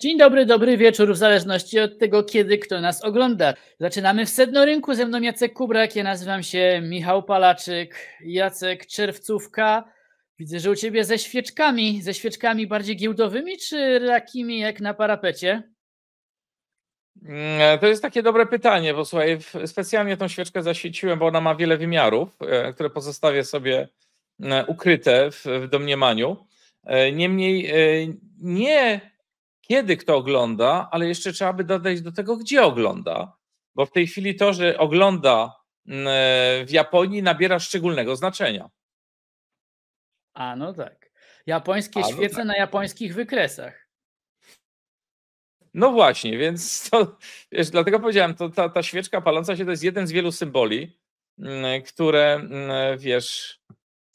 Dzień dobry, dobry wieczór, w zależności od tego, kiedy kto nas ogląda. Zaczynamy w Sedno Rynku, ze mną Jacek Kubrak, ja nazywam się Michał Palaczyk, Jacek Czerwcówka. Widzę, że u Ciebie ze świeczkami, ze świeczkami bardziej giełdowymi, czy takimi jak na parapecie? Mm, e, to jest takie dobre pytanie, bo słuchaj, specjalnie tą świeczkę zaświeciłem, bo ona ma wiele wymiarów, e, które pozostawię sobie mm, ukryte w domniemaniu. E, niemniej nie kiedy kto ogląda, ale jeszcze trzeba by dodać do tego, gdzie ogląda, bo w tej chwili to, że ogląda mm, e, w Japonii, nabiera szczególnego znaczenia. A no tak. Japońskie A, no świece tak. na japońskich wykresach. No właśnie, więc to, wiesz, dlatego powiedziałem, to ta, ta świeczka paląca się to jest jeden z wielu symboli, mm, które, mm, wiesz,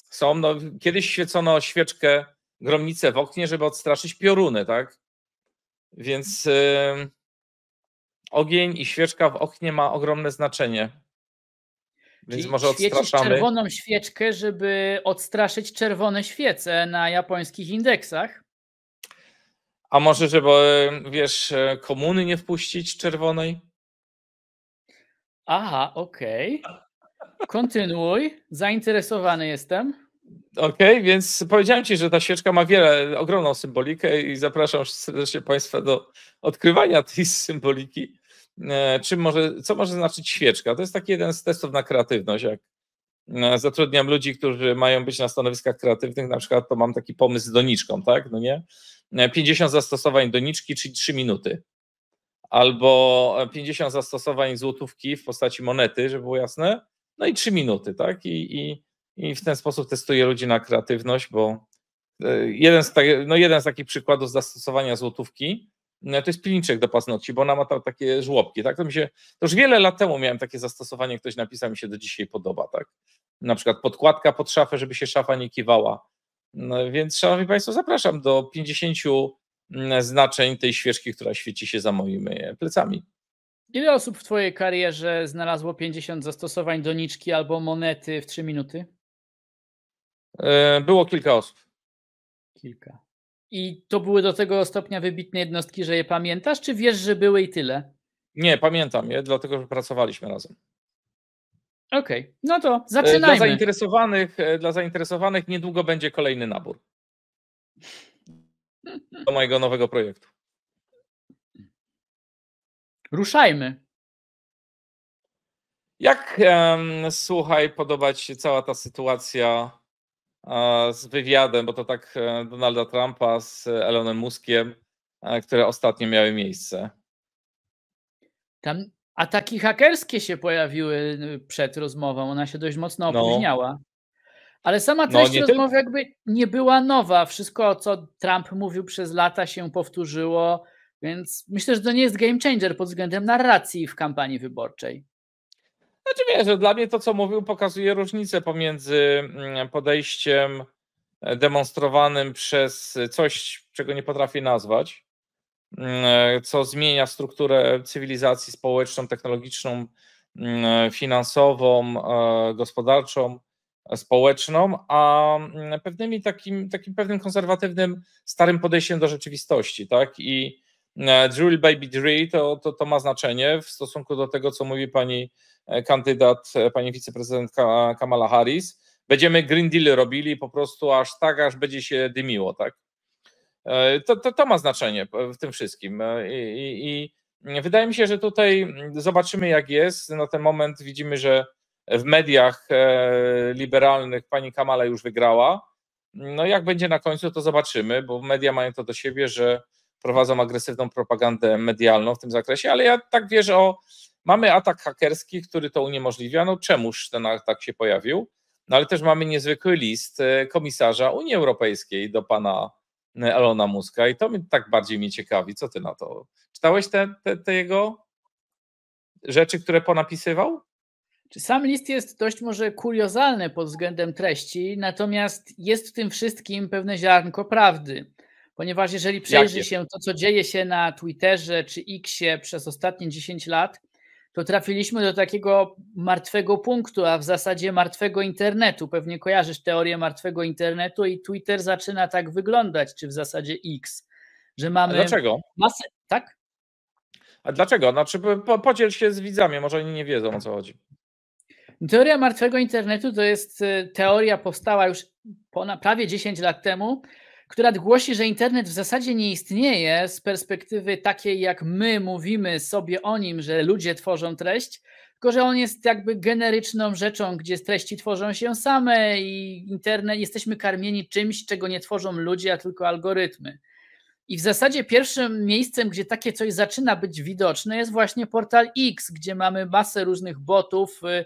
są. No, kiedyś świecono świeczkę gromnicę w oknie, żeby odstraszyć pioruny, tak? Więc yy, ogień i świeczka w oknie ma ogromne znaczenie. Więc Czyli może odstraszamy. czerwoną świeczkę, żeby odstraszyć czerwone świece na japońskich indeksach. A może, żeby, wiesz, e, komuny nie wpuścić czerwonej? Aha, okej. Okay. Kontynuuj. Zainteresowany jestem. Okej, okay, więc powiedziałem Ci, że ta świeczka ma wiele, ogromną symbolikę i zapraszam serdecznie Państwa do odkrywania tej symboliki. E, czym może, co może znaczyć świeczka? To jest taki jeden z testów na kreatywność. Jak e, zatrudniam ludzi, którzy mają być na stanowiskach kreatywnych, na przykład to mam taki pomysł z doniczką, tak? No nie? 50 e, zastosowań doniczki, czyli 3 minuty. Albo 50 zastosowań złotówki w postaci monety, żeby było jasne. No i 3 minuty, tak? I, i i w ten sposób testuje ludzi na kreatywność, bo e, jeden z, tak, no jeden z takich przykładów zastosowania złotówki no to jest pilniczek do paznokci, bo ona ma tam takie żłobki. Tak? To, mi się, to już wiele lat temu miałem takie zastosowanie, ktoś napisał, mi się do dzisiaj podoba. Tak? Na przykład podkładka pod szafę, żeby się szafa nie kiwała. No więc, szanowni państwo, zapraszam do 50 mm, znaczeń tej świeczki, która świeci się za moimi plecami. Ile osób w Twojej karierze znalazło 50 zastosowań doniczki albo monety w 3 minuty? E, było kilka osób. Kilka. I to były do tego stopnia wybitne jednostki, że je pamiętasz, czy wiesz, że były i tyle? Nie, pamiętam je, dlatego że pracowaliśmy razem. Okej, okay. no to e, zaczynajmy. Dla zainteresowanych, e, dla zainteresowanych niedługo będzie kolejny nabór do mojego nowego projektu. Ruszajmy. Jak, um, słuchaj, podoba Ci się cała ta sytuacja z wywiadem, bo to tak e, Donalda Trumpa z Elonem Muskiem, e, które ostatnio miały miejsce. Tam ataki hakerskie się pojawiły e, przed rozmową, ona się dość mocno no. opóźniała. No. Ale sama no, treść no, rozmowy jakby nie była nowa. Wszystko, co Trump mówił przez lata, się powtórzyło, więc myślę, że to nie jest game changer pod względem narracji w kampanii wyborczej. Znaczy że dla mnie to, co mówił, pokazuje różnicę pomiędzy mm, podejściem e, demonstrowanym przez coś, czego nie potrafię nazwać, mm, e, co zmienia strukturę cywilizacji społeczną, technologiczną, mm, e, finansową, gospodarczą, społeczną, a pewnymi takim, takim pewnym konserwatywnym, starym podejściem do rzeczywistości, tak? I E, drill baby drill to, to, to ma znaczenie w stosunku do tego, co mówi pani e, kandydat, e, pani wiceprezydentka Kamala Harris. Będziemy Green Deal robili po prostu aż tak, aż będzie się dymiło, tak? To, to, to ma znaczenie w tym wszystkim. I, i, I wydaje mi się, że tutaj zobaczymy, jak jest. Na ten moment widzimy, że w mediach liberalnych pani Kamala już wygrała. No, jak będzie na końcu, to zobaczymy, bo media mają to do siebie, że prowadzą agresywną propagandę medialną w tym zakresie, ale ja tak wierzę o. Mamy atak hakerski, który to uniemożliwia. No czemuż ten atak się pojawił? No ale też mamy niezwykły list e, komisarza Unii Europejskiej do pana e, Elona Muska i to mnie tak bardziej mnie ciekawi. Co ty na to? Czytałeś te, te, te jego rzeczy, które ponapisywał? Sam list jest dość może kuriozalny pod względem treści, natomiast jest w tym wszystkim pewne ziarnko prawdy ponieważ jeżeli przejrzy Jakie? się to, co dzieje się na Twitterze czy Xie przez ostatnie 10 lat, to trafiliśmy do takiego martwego punktu, a w zasadzie martwego internetu. Pewnie kojarzysz teorię martwego internetu i Twitter zaczyna tak wyglądać, czy w zasadzie X, że mamy. A dlaczego? Masę, tak? A dlaczego? Znaczy, po, podziel się z widzami, może oni nie wiedzą o co chodzi. Teoria martwego internetu to jest y, teoria powstała już ponad prawie 10 lat temu która głosi, że internet w zasadzie nie istnieje z perspektywy takiej, jak my mówimy sobie o nim, że ludzie tworzą treść, tylko że on jest jakby generyczną rzeczą, gdzie treści tworzą się same i internet jesteśmy karmieni czymś, czego nie tworzą ludzie, a tylko algorytmy. I w zasadzie pierwszym miejscem, gdzie takie coś zaczyna być widoczne, jest właśnie portal X, gdzie mamy masę różnych botów, y,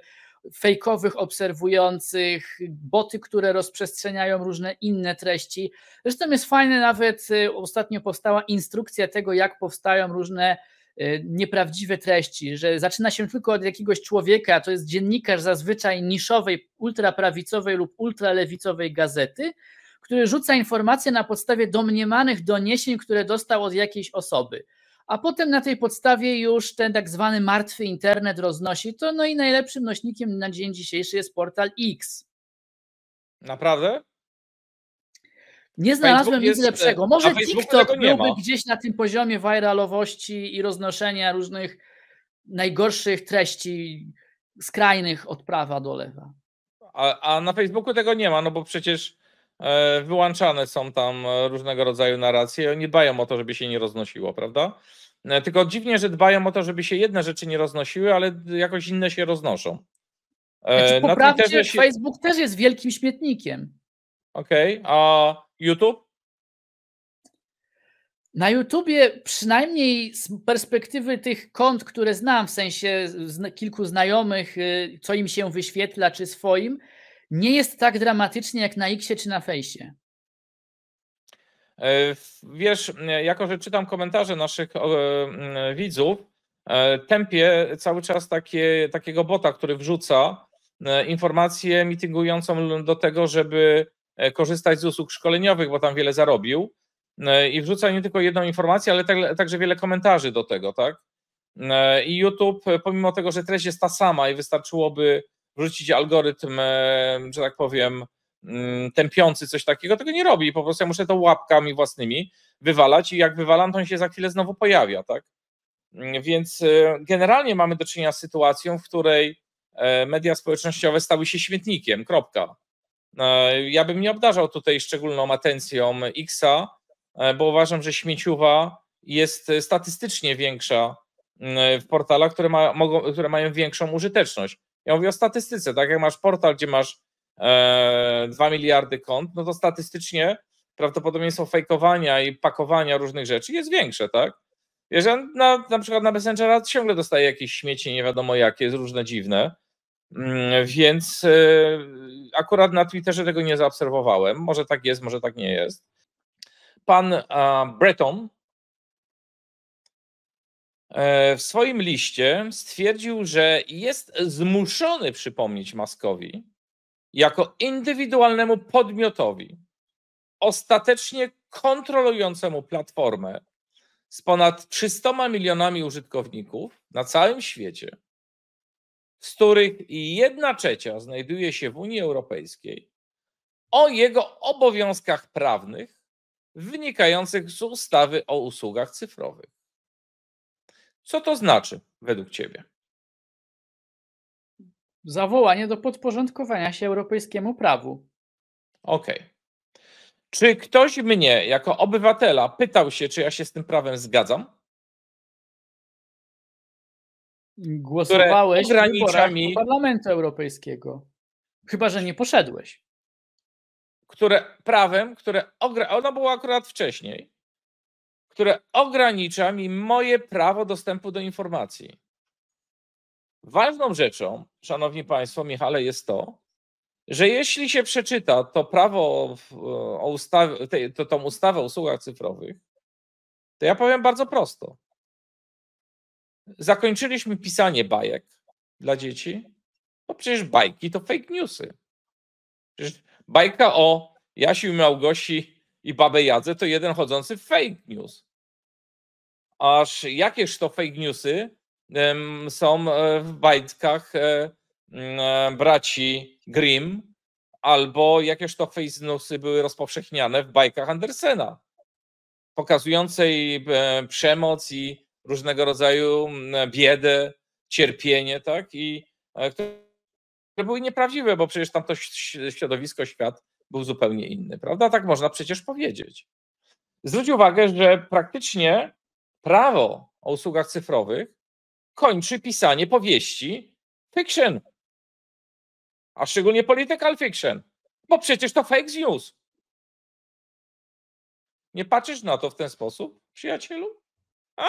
fejkowych obserwujących, boty, które rozprzestrzeniają różne inne treści. Zresztą jest fajne nawet, y, ostatnio powstała instrukcja tego, jak powstają różne y, nieprawdziwe treści, że zaczyna się tylko od jakiegoś człowieka, to jest dziennikarz zazwyczaj niszowej, ultraprawicowej lub ultralewicowej gazety, który rzuca informacje na podstawie domniemanych doniesień, które dostał od jakiejś osoby a potem na tej podstawie już ten tak zwany martwy internet roznosi to, no i najlepszym nośnikiem na dzień dzisiejszy jest portal X. Naprawdę? Nie znalazłem nic e, lepszego. Może TikTok byłby gdzieś na tym poziomie viralowości i roznoszenia różnych najgorszych treści skrajnych od prawa do lewa. A, a, na Facebooku tego nie ma, no bo przecież E, wyłączane są tam e, różnego rodzaju narracje, oni dbają o to, żeby się nie roznosiło, prawda? E, tylko dziwnie, że dbają o to, żeby się jedne rzeczy nie roznosiły, ale jakoś inne się roznoszą. Znaczy, po się... Facebook też jest wielkim śmietnikiem. Okej, okay. a YouTube? Na YouTubie, przynajmniej z perspektywy tych kont, które znam, w sensie kilku znajomych, y, co im się wyświetla, czy swoim, nie jest tak dramatycznie jak na Xie czy na Fejsie. E, wiesz, e, jako że czytam komentarze naszych e, widzów, tempie cały czas takie, takiego bota, który wrzuca informację mitygującą do tego, żeby korzystać z usług szkoleniowych, bo tam wiele zarobił. I wrzuca nie tylko jedną informację, ale także wiele komentarzy do tego, tak? I YouTube, pomimo tego, że treść jest ta sama i wystarczyłoby wrzucić algorytm, e, że tak powiem, mm, tępiący coś takiego, tego nie robi. Po prostu ja muszę to łapkami własnymi wywalać i jak wywalam, to on się za chwilę znowu pojawia, tak? Mm, więc e, generalnie mamy do czynienia z sytuacją, w której e, media społecznościowe stały się śmietnikiem, kropka. Ja bym nie obdarzał tutaj szczególną atencją Xa, bo uważam, że śmieciowa jest statystycznie większa mm, w portalach, które, ma, mogą, które mają większą użyteczność. Ja mówię o statystyce, tak jak masz portal, gdzie masz e, 2 miliardy kont, no to statystycznie prawdopodobieństwo fejkowania i pakowania różnych rzeczy jest większe, tak? Jeżeli na, na przykład na Messengera ciągle dostaje jakieś śmieci, nie wiadomo jakie, jest różne dziwne, mm, więc e, akurat na Twitterze tego nie zaobserwowałem, może tak jest, może tak nie jest. Pan Breton E, w swoim liście stwierdził, że jest zmuszony przypomnieć Maskowi jako indywidualnemu podmiotowi ostatecznie kontrolującemu platformę z ponad 300 milionami użytkowników na całym świecie, z których jedna trzecia znajduje się w Unii Europejskiej, o jego obowiązkach prawnych wynikających z ustawy o usługach cyfrowych. Co to znaczy według Ciebie? Zawołanie do podporządkowania się europejskiemu prawu. Okej. Okay. Czy ktoś mnie jako obywatela pytał się, czy ja się z tym prawem zgadzam? Głosowałeś w mi... Parlamentu Europejskiego. Chyba, że nie poszedłeś. Które prawem, które ogra... była akurat wcześniej, które ogranicza mi moje prawo dostępu do informacji. Ważną rzeczą, szanowni państwo, Michale, jest to, że jeśli się przeczyta to prawo o ustawę, te, to, tą ustawę o usługach cyfrowych, to ja powiem bardzo prosto. Zakończyliśmy pisanie bajek dla dzieci, bo przecież bajki to fake newsy. Przecież bajka o Jasiu Małgosi i Babę Jadze to jeden chodzący fake news aż jakież to fake newsy są e, w bajtkach e, e, braci Grimm, albo jakież to fake newsy były rozpowszechniane w bajkach Andersena, pokazującej przemoc i różnego rodzaju biedę, cierpienie, tak? I które były nieprawdziwe, bo przecież tamto środowisko, świat był zupełnie inny, prawda? Tak można przecież powiedzieć. Zwróć uwagę, że praktycznie prawo o usługach cyfrowych kończy pisanie powieści fiction, a szczególnie political fiction, bo przecież to fake news. Nie patrzysz na to w ten sposób, przyjacielu? A?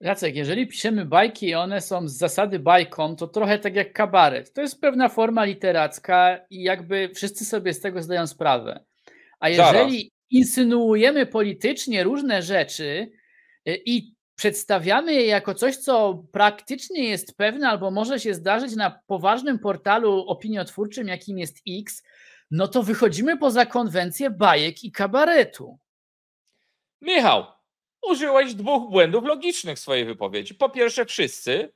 Jacek, jeżeli piszemy bajki i one są z zasady bajką, to trochę tak jak kabaret. To jest pewna forma literacka i jakby wszyscy sobie z tego zdają sprawę. A jeżeli, insynuujemy politycznie różne rzeczy e, i przedstawiamy je jako coś, co praktycznie jest pewne albo może się zdarzyć na poważnym portalu opiniotwórczym, jakim jest X, no to wychodzimy poza konwencję bajek i kabaretu. Michał, użyłeś dwóch błędów logicznych w swojej wypowiedzi. Po pierwsze, wszyscy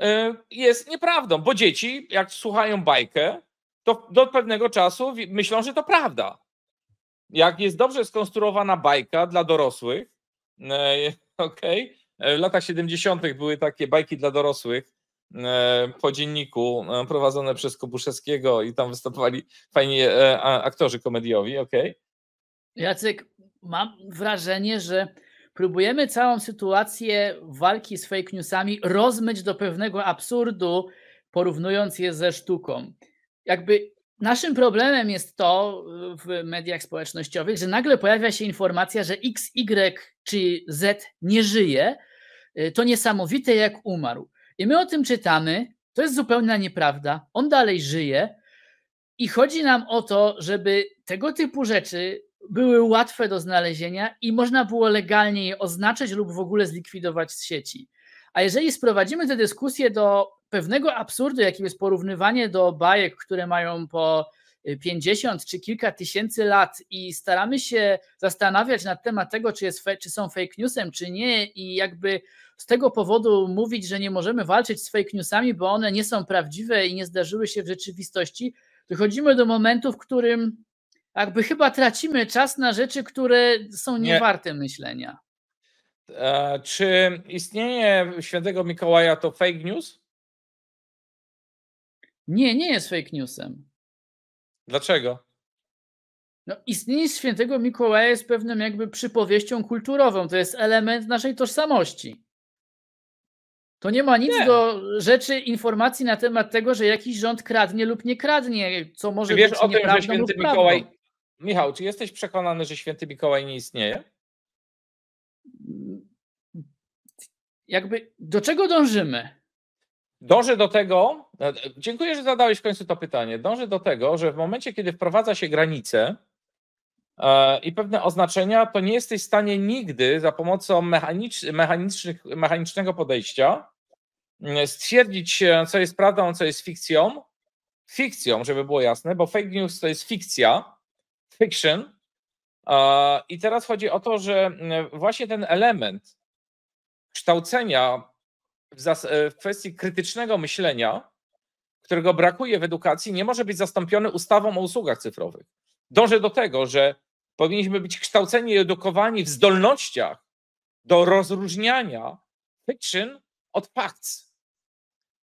e, jest nieprawdą, bo dzieci, jak słuchają bajkę, to do pewnego czasu myślą, że to prawda jak jest dobrze skonstruowana bajka dla dorosłych, e, okej, okay, e, w latach 70. były takie bajki dla dorosłych e, po dzienniku prowadzone przez Kobuszewskiego i tam występowali fajni aktorzy komediowi, okej. Okay. Jacek, mam wrażenie, że próbujemy całą sytuację walki z fake newsami rozmyć do pewnego absurdu, porównując je ze sztuką. Jakby Naszym problemem jest to y, w mediach społecznościowych, że nagle pojawia się informacja, że X, Y czy Z nie żyje. Y, to niesamowite, jak umarł. I my o tym czytamy. To jest zupełna nieprawda. On dalej żyje. I chodzi nam o to, żeby tego typu rzeczy były łatwe do znalezienia i można było legalnie je oznaczyć lub w ogóle zlikwidować z sieci. A jeżeli sprowadzimy tę dyskusję do pewnego absurdu, jakim jest porównywanie do bajek, które mają po 50 y, czy kilka tysięcy lat i staramy się zastanawiać na temat tego, czy, jest, czy są fake newsem, czy nie, i jakby z tego powodu mówić, że nie możemy walczyć z fake newsami, bo one nie są prawdziwe i nie zdarzyły się w rzeczywistości, dochodzimy do momentu, w którym jakby chyba tracimy czas na rzeczy, które są niewarte nie. myślenia. E, czy istnienie świętego Mikołaja to fake news? Nie, nie jest fake newsem. Dlaczego? No, istnienie świętego Mikołaja jest pewnym jakby przypowieścią kulturową. To jest element naszej tożsamości. To nie ma nic nie. do rzeczy informacji na temat tego, że jakiś rząd kradnie lub nie kradnie, co może czy wiesz być o tym, że święty Mikołaj. Michał, czy jesteś przekonany, że święty Mikołaj nie istnieje? Jakby do czego dążymy? Dążę do tego, e, dziękuję, że zadałeś w końcu to pytanie. Dążę do tego, że w momencie, kiedy wprowadza się granice e, i pewne oznaczenia, to nie jesteś w stanie nigdy za pomocą mechanicznych, mechanicznego podejścia stwierdzić, e, co jest prawdą, co jest fikcją. Fikcją, żeby było jasne, bo fake news to jest fikcja, fiction. I teraz chodzi o to, że właśnie ten element kształcenia w, e, w kwestii krytycznego myślenia, którego brakuje w edukacji, nie może być zastąpiony ustawą o usługach cyfrowych. Dążę do tego, że powinniśmy być kształceni i edukowani w zdolnościach do rozróżniania fiction od facts.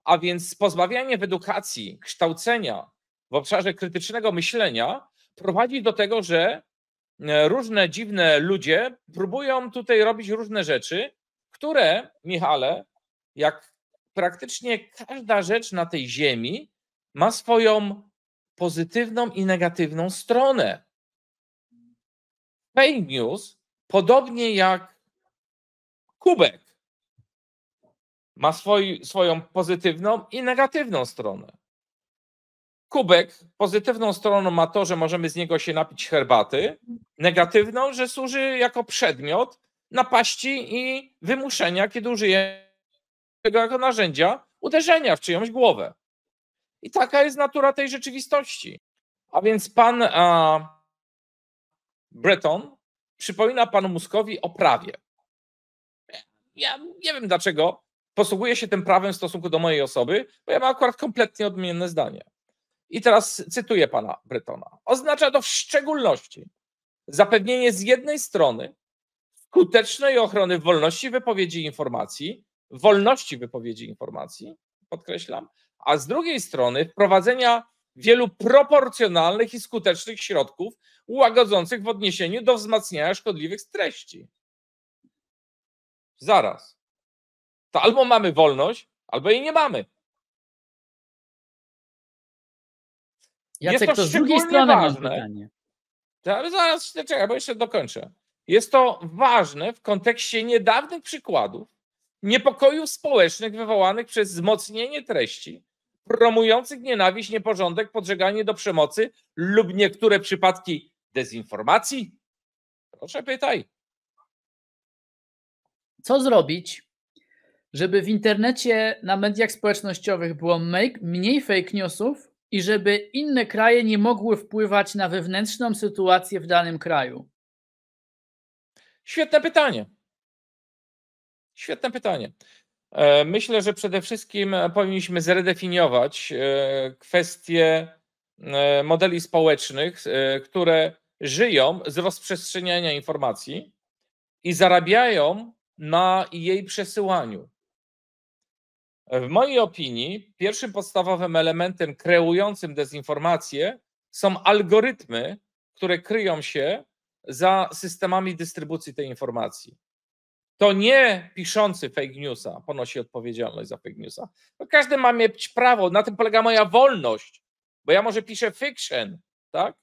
A więc pozbawianie w edukacji kształcenia w obszarze krytycznego myślenia prowadzi do tego, że e, różne dziwne ludzie próbują tutaj robić różne rzeczy, które, Michale, jak praktycznie każda rzecz na tej ziemi ma swoją pozytywną i negatywną stronę. Fake news, podobnie jak kubek, ma swój, swoją pozytywną i negatywną stronę. Kubek, pozytywną stroną ma to, że możemy z niego się napić herbaty, negatywną, że służy jako przedmiot napaści i wymuszenia, kiedy użyjemy tego narzędzia uderzenia w czyjąś głowę. I taka jest natura tej rzeczywistości. A więc pan a, Breton przypomina panu Muskowi o prawie. Ja nie wiem dlaczego posługuje się tym prawem w stosunku do mojej osoby, bo ja mam akurat kompletnie odmienne zdanie. I teraz cytuję pana Bretona. Oznacza to w szczególności zapewnienie z jednej strony skutecznej ochrony wolności wypowiedzi i informacji, wolności wypowiedzi informacji, podkreślam, a z drugiej strony wprowadzenia wielu proporcjonalnych i skutecznych środków łagodzących w odniesieniu do wzmacniania szkodliwych treści. Zaraz. To albo mamy wolność, albo jej nie mamy. Jacek, jest to, to z drugiej strony ważne. Ale zaraz, czekaj, bo jeszcze dokończę. Jest to ważne w kontekście niedawnych przykładów niepokojów społecznych wywołanych przez wzmocnienie treści promujących nienawiść, nieporządek, podżeganie do przemocy lub niektóre przypadki dezinformacji? Proszę pytaj. Co zrobić, żeby w internecie, na mediach społecznościowych było mniej fake newsów i żeby inne kraje nie mogły wpływać na wewnętrzną sytuację w danym kraju? Świetne pytanie. Świetne pytanie. E, myślę, że przede wszystkim e, powinniśmy zredefiniować e, kwestie modeli społecznych, które żyją z rozprzestrzeniania informacji i zarabiają na jej przesyłaniu. W mojej opinii, pierwszym podstawowym elementem kreującym dezinformację są algorytmy, które kryją się za systemami dystrybucji tej informacji to nie piszący fake newsa ponosi odpowiedzialność za fake newsa. No, każdy ma mieć prawo, na tym polega moja wolność, bo ja może piszę fiction, tak?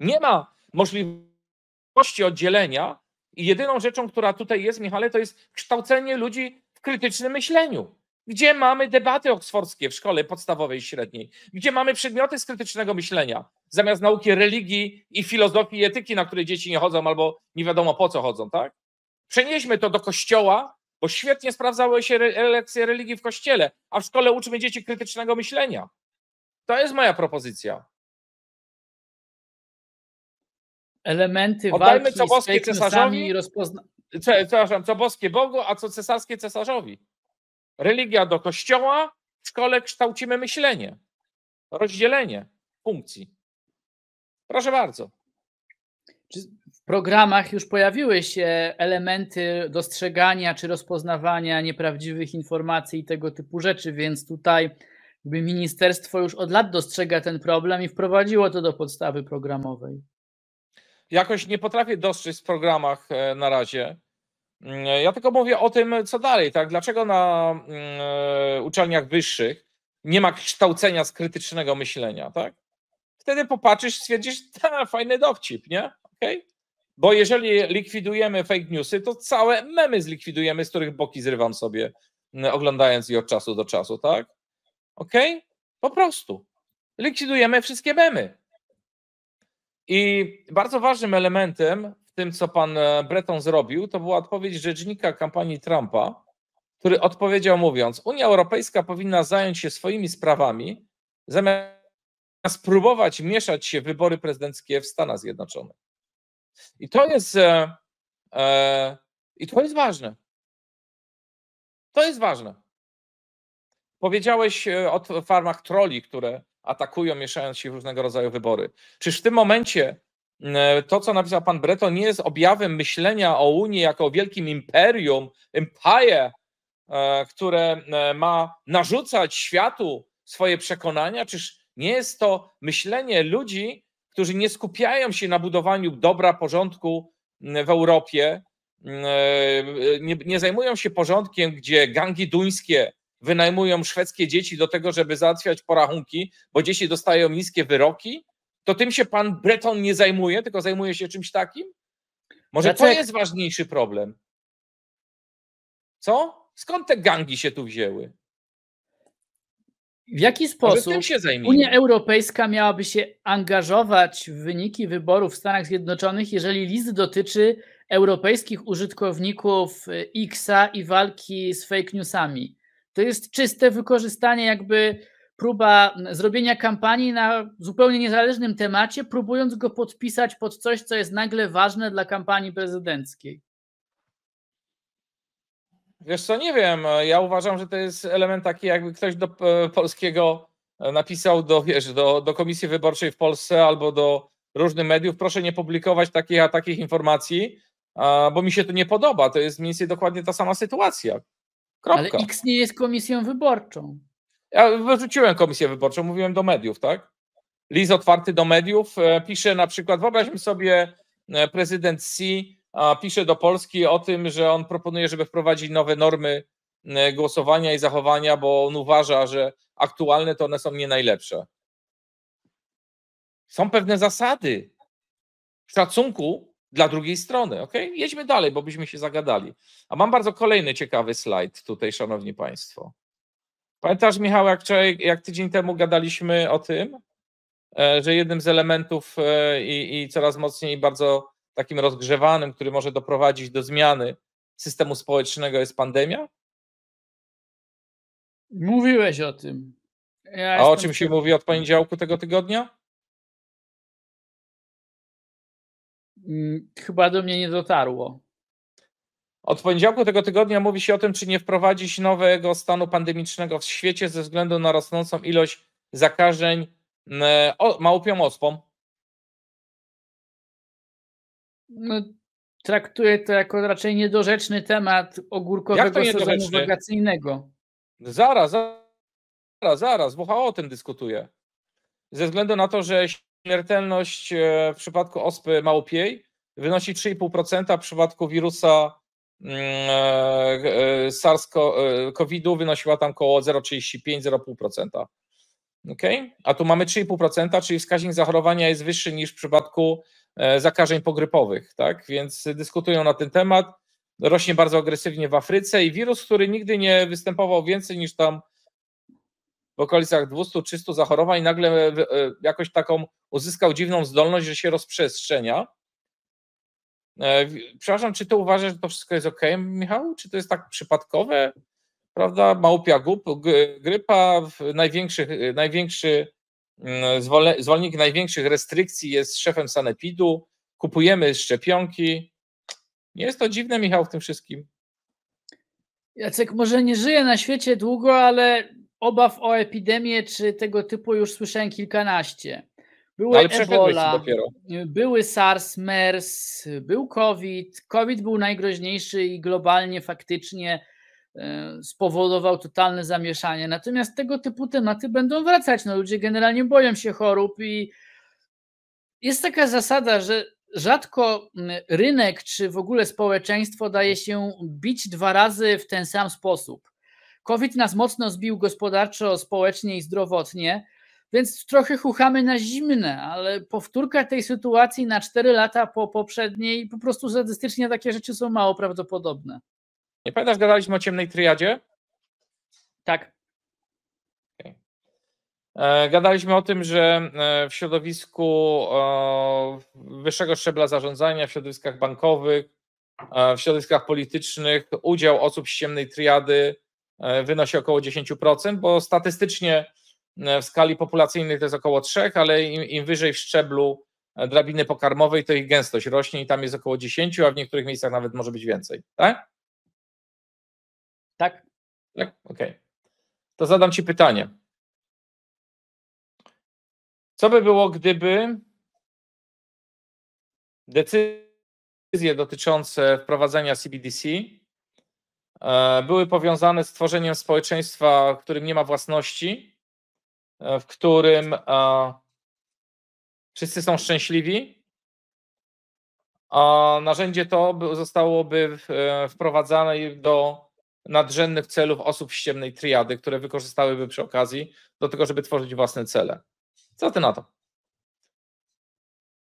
Nie ma możliwości oddzielenia i jedyną rzeczą, która tutaj jest, Michale, to jest kształcenie ludzi w krytycznym myśleniu. Gdzie mamy debaty oksfordzkie w szkole podstawowej i średniej? Gdzie mamy przedmioty z krytycznego myślenia? Zamiast nauki religii i filozofii i etyki, na które dzieci nie chodzą albo nie wiadomo po co chodzą, tak? Przenieśmy to do kościoła, bo świetnie sprawdzały się lekcje religii w kościele, a w szkole uczymy dzieci krytycznego myślenia. To jest moja propozycja. Elementy Oddajmy walki co boskie cesarzowi, rozpozna... co, przepraszam, co boskie Bogu, a co cesarskie cesarzowi. Religia do kościoła, w szkole kształcimy myślenie, rozdzielenie funkcji. Proszę bardzo. Czy programach już pojawiły się elementy dostrzegania czy rozpoznawania nieprawdziwych informacji i tego typu rzeczy, więc tutaj jakby ministerstwo już od lat dostrzega ten problem i wprowadziło to do podstawy programowej. Jakoś nie potrafię dostrzec w programach e, na razie. Mm, e, ja tylko mówię o tym, co dalej, tak? Dlaczego na mm, e, uczelniach wyższych nie ma kształcenia z krytycznego myślenia, tak? Wtedy popatrzysz, stwierdzisz, ta, fajny dowcip, nie? Okej? Okay? Bo jeżeli likwidujemy fake newsy, to całe memy zlikwidujemy, z których boki zrywam sobie, mm, oglądając je od czasu do czasu, tak? Ok? Po prostu. Likwidujemy wszystkie memy. I bardzo ważnym elementem w tym, co pan e, Breton zrobił, to była odpowiedź rzecznika kampanii Trumpa, który odpowiedział mówiąc: Unia Europejska powinna zająć się swoimi sprawami, zamiast spróbować mieszać się w wybory prezydenckie w Stanach Zjednoczonych. I to jest, e, e, i to jest ważne. To jest ważne. Powiedziałeś e, o farmach troli, które atakują, mieszając się w różnego rodzaju wybory. Czyż w tym momencie to, co napisał pan Breton, nie jest objawem myślenia o Unii jako o wielkim imperium, empire, e, które ma narzucać światu swoje przekonania? Czyż nie jest to myślenie ludzi, którzy nie skupiają się na budowaniu dobra, porządku mm, w Europie, mm, e, nie, nie zajmują się porządkiem, gdzie gangi duńskie wynajmują szwedzkie dzieci do tego, żeby załatwiać porachunki, bo dzieci dostają niskie wyroki, to tym się pan Breton nie zajmuje, tylko zajmuje się czymś takim? Może Jacek... Znaczy- to jest ważniejszy problem? Co? Skąd te gangi się tu wzięły? W jaki sposób Unia Europejska miałaby się angażować w wyniki wyborów w Stanach Zjednoczonych, jeżeli list dotyczy europejskich użytkowników y, X-a i walki z fake newsami? To jest czyste wykorzystanie, jakby próba zrobienia kampanii na zupełnie niezależnym temacie, próbując go podpisać pod coś, co jest nagle ważne dla kampanii prezydenckiej. Wiesz co, nie wiem. E, ja uważam, że to jest element taki, jakby ktoś do e, polskiego e, napisał do, wiesz, do, do komisji wyborczej w Polsce albo do różnych mediów, proszę nie publikować takich a takich informacji, bo mi się to nie podoba. To jest mniej więcej dokładnie ta sama sytuacja. Kropka. Ale X nie jest komisją wyborczą. Ja wyrzuciłem komisję wyborczą, mówiłem do mediów, tak? Liz otwarty do mediów pisze na przykład, wyobraźmy sobie prezydent C pisze do Polski o tym, że on proponuje, żeby wprowadzić nowe normy e, głosowania i zachowania, bo on uważa, że aktualne to one są nie najlepsze. Są pewne zasady szacunku dla drugiej strony. Ok, jedźmy dalej, bo byśmy się zagadali. A mam bardzo kolejny ciekawy slajd tutaj, szanowni państwo. Pamiętasz, Michał, jak, jak tydzień temu gadaliśmy o tym, e, że jednym z elementów e, i, i coraz mocniej bardzo takim rozgrzewanym, który może doprowadzić do zmiany systemu społecznego jest pandemia? Mówiłeś o tym. Ja A o czym się mówi od poniedziałku tego tygodnia? Mm, chyba do mnie nie dotarło. Od poniedziałku tego tygodnia mówi się o tym, czy nie wprowadzić nowego stanu pandemicznego w świecie ze względu na rosnącą ilość zakażeń e, małpią ospą. No, traktuję to jako raczej niedorzeczny temat ogórkowego sezonu wakacyjnego. Zaraz, zaraz, zaraz, WHO o tym dyskutuje. Ze względu na to, że śmiertelność e, w przypadku ospy małpiej wynosi 3,5%, a w przypadku wirusa mm, e, e, SARS-CoV-2 wynosiła tam około 0,35-0,5%. Okay? A tu mamy 3,5%, czyli wskaźnik zachorowania jest wyższy niż w przypadku E, zakażeń pogrypowych, tak? Więc dyskutują na ten temat. Rośnie bardzo agresywnie w Afryce i wirus, który nigdy nie występował więcej niż tam w okolicach 200-300 zachorowań, nagle e, e, jakoś taką uzyskał dziwną zdolność, że się rozprzestrzenia. Przepraszam, czy ty uważasz, że to wszystko jest ok, Michał? Czy to jest tak przypadkowe? Prawda? Małpia grypa, największy, największy Mm, zwolennik największych restrykcji jest szefem Sanepidu, kupujemy szczepionki. Nie jest to dziwne, Michał, w tym wszystkim? Jacek może nie żyje na świecie długo, ale obaw o epidemię czy tego typu już słyszałem kilkanaście. Były ale Ebola, były SARS, MERS, był COVID. COVID był najgroźniejszy i globalnie faktycznie E, spowodował totalne zamieszanie. Natomiast tego typu tematy będą wracać. No, ludzie generalnie boją się chorób i jest taka zasada, że rzadko rynek czy w ogóle społeczeństwo daje się bić dwa razy w ten sam sposób. COVID nas mocno zbił gospodarczo, społecznie i zdrowotnie, więc trochę chuchamy na zimne, ale powtórka tej sytuacji na 4 lata po poprzedniej, po prostu statystycznie takie rzeczy są mało prawdopodobne. Nie pamiętasz, gadaliśmy o ciemnej triadzie? Tak. E, gadaliśmy o tym, że e, w środowisku wyższego szczebla zarządzania, w środowiskach bankowych, e, w środowiskach politycznych udział osób z ciemnej triady wynosi około 10%, bo statystycznie w skali populacyjnej to jest około 3, ale im, im wyżej w szczeblu drabiny pokarmowej, to ich gęstość rośnie i tam jest około 10, a w niektórych miejscach nawet może być więcej. Tak? Tak? Tak, okej. Okay. To zadam Ci pytanie. Co by było, gdyby decyzje dotyczące wprowadzenia CBDC e, były powiązane z tworzeniem społeczeństwa, w którym nie ma własności, e, w którym e, wszyscy są szczęśliwi, a narzędzie to zostałoby wprowadzane do nadrzędnych celów osób z ściemnej triady, które wykorzystałyby przy okazji do tego, żeby tworzyć własne cele. Co ty na to?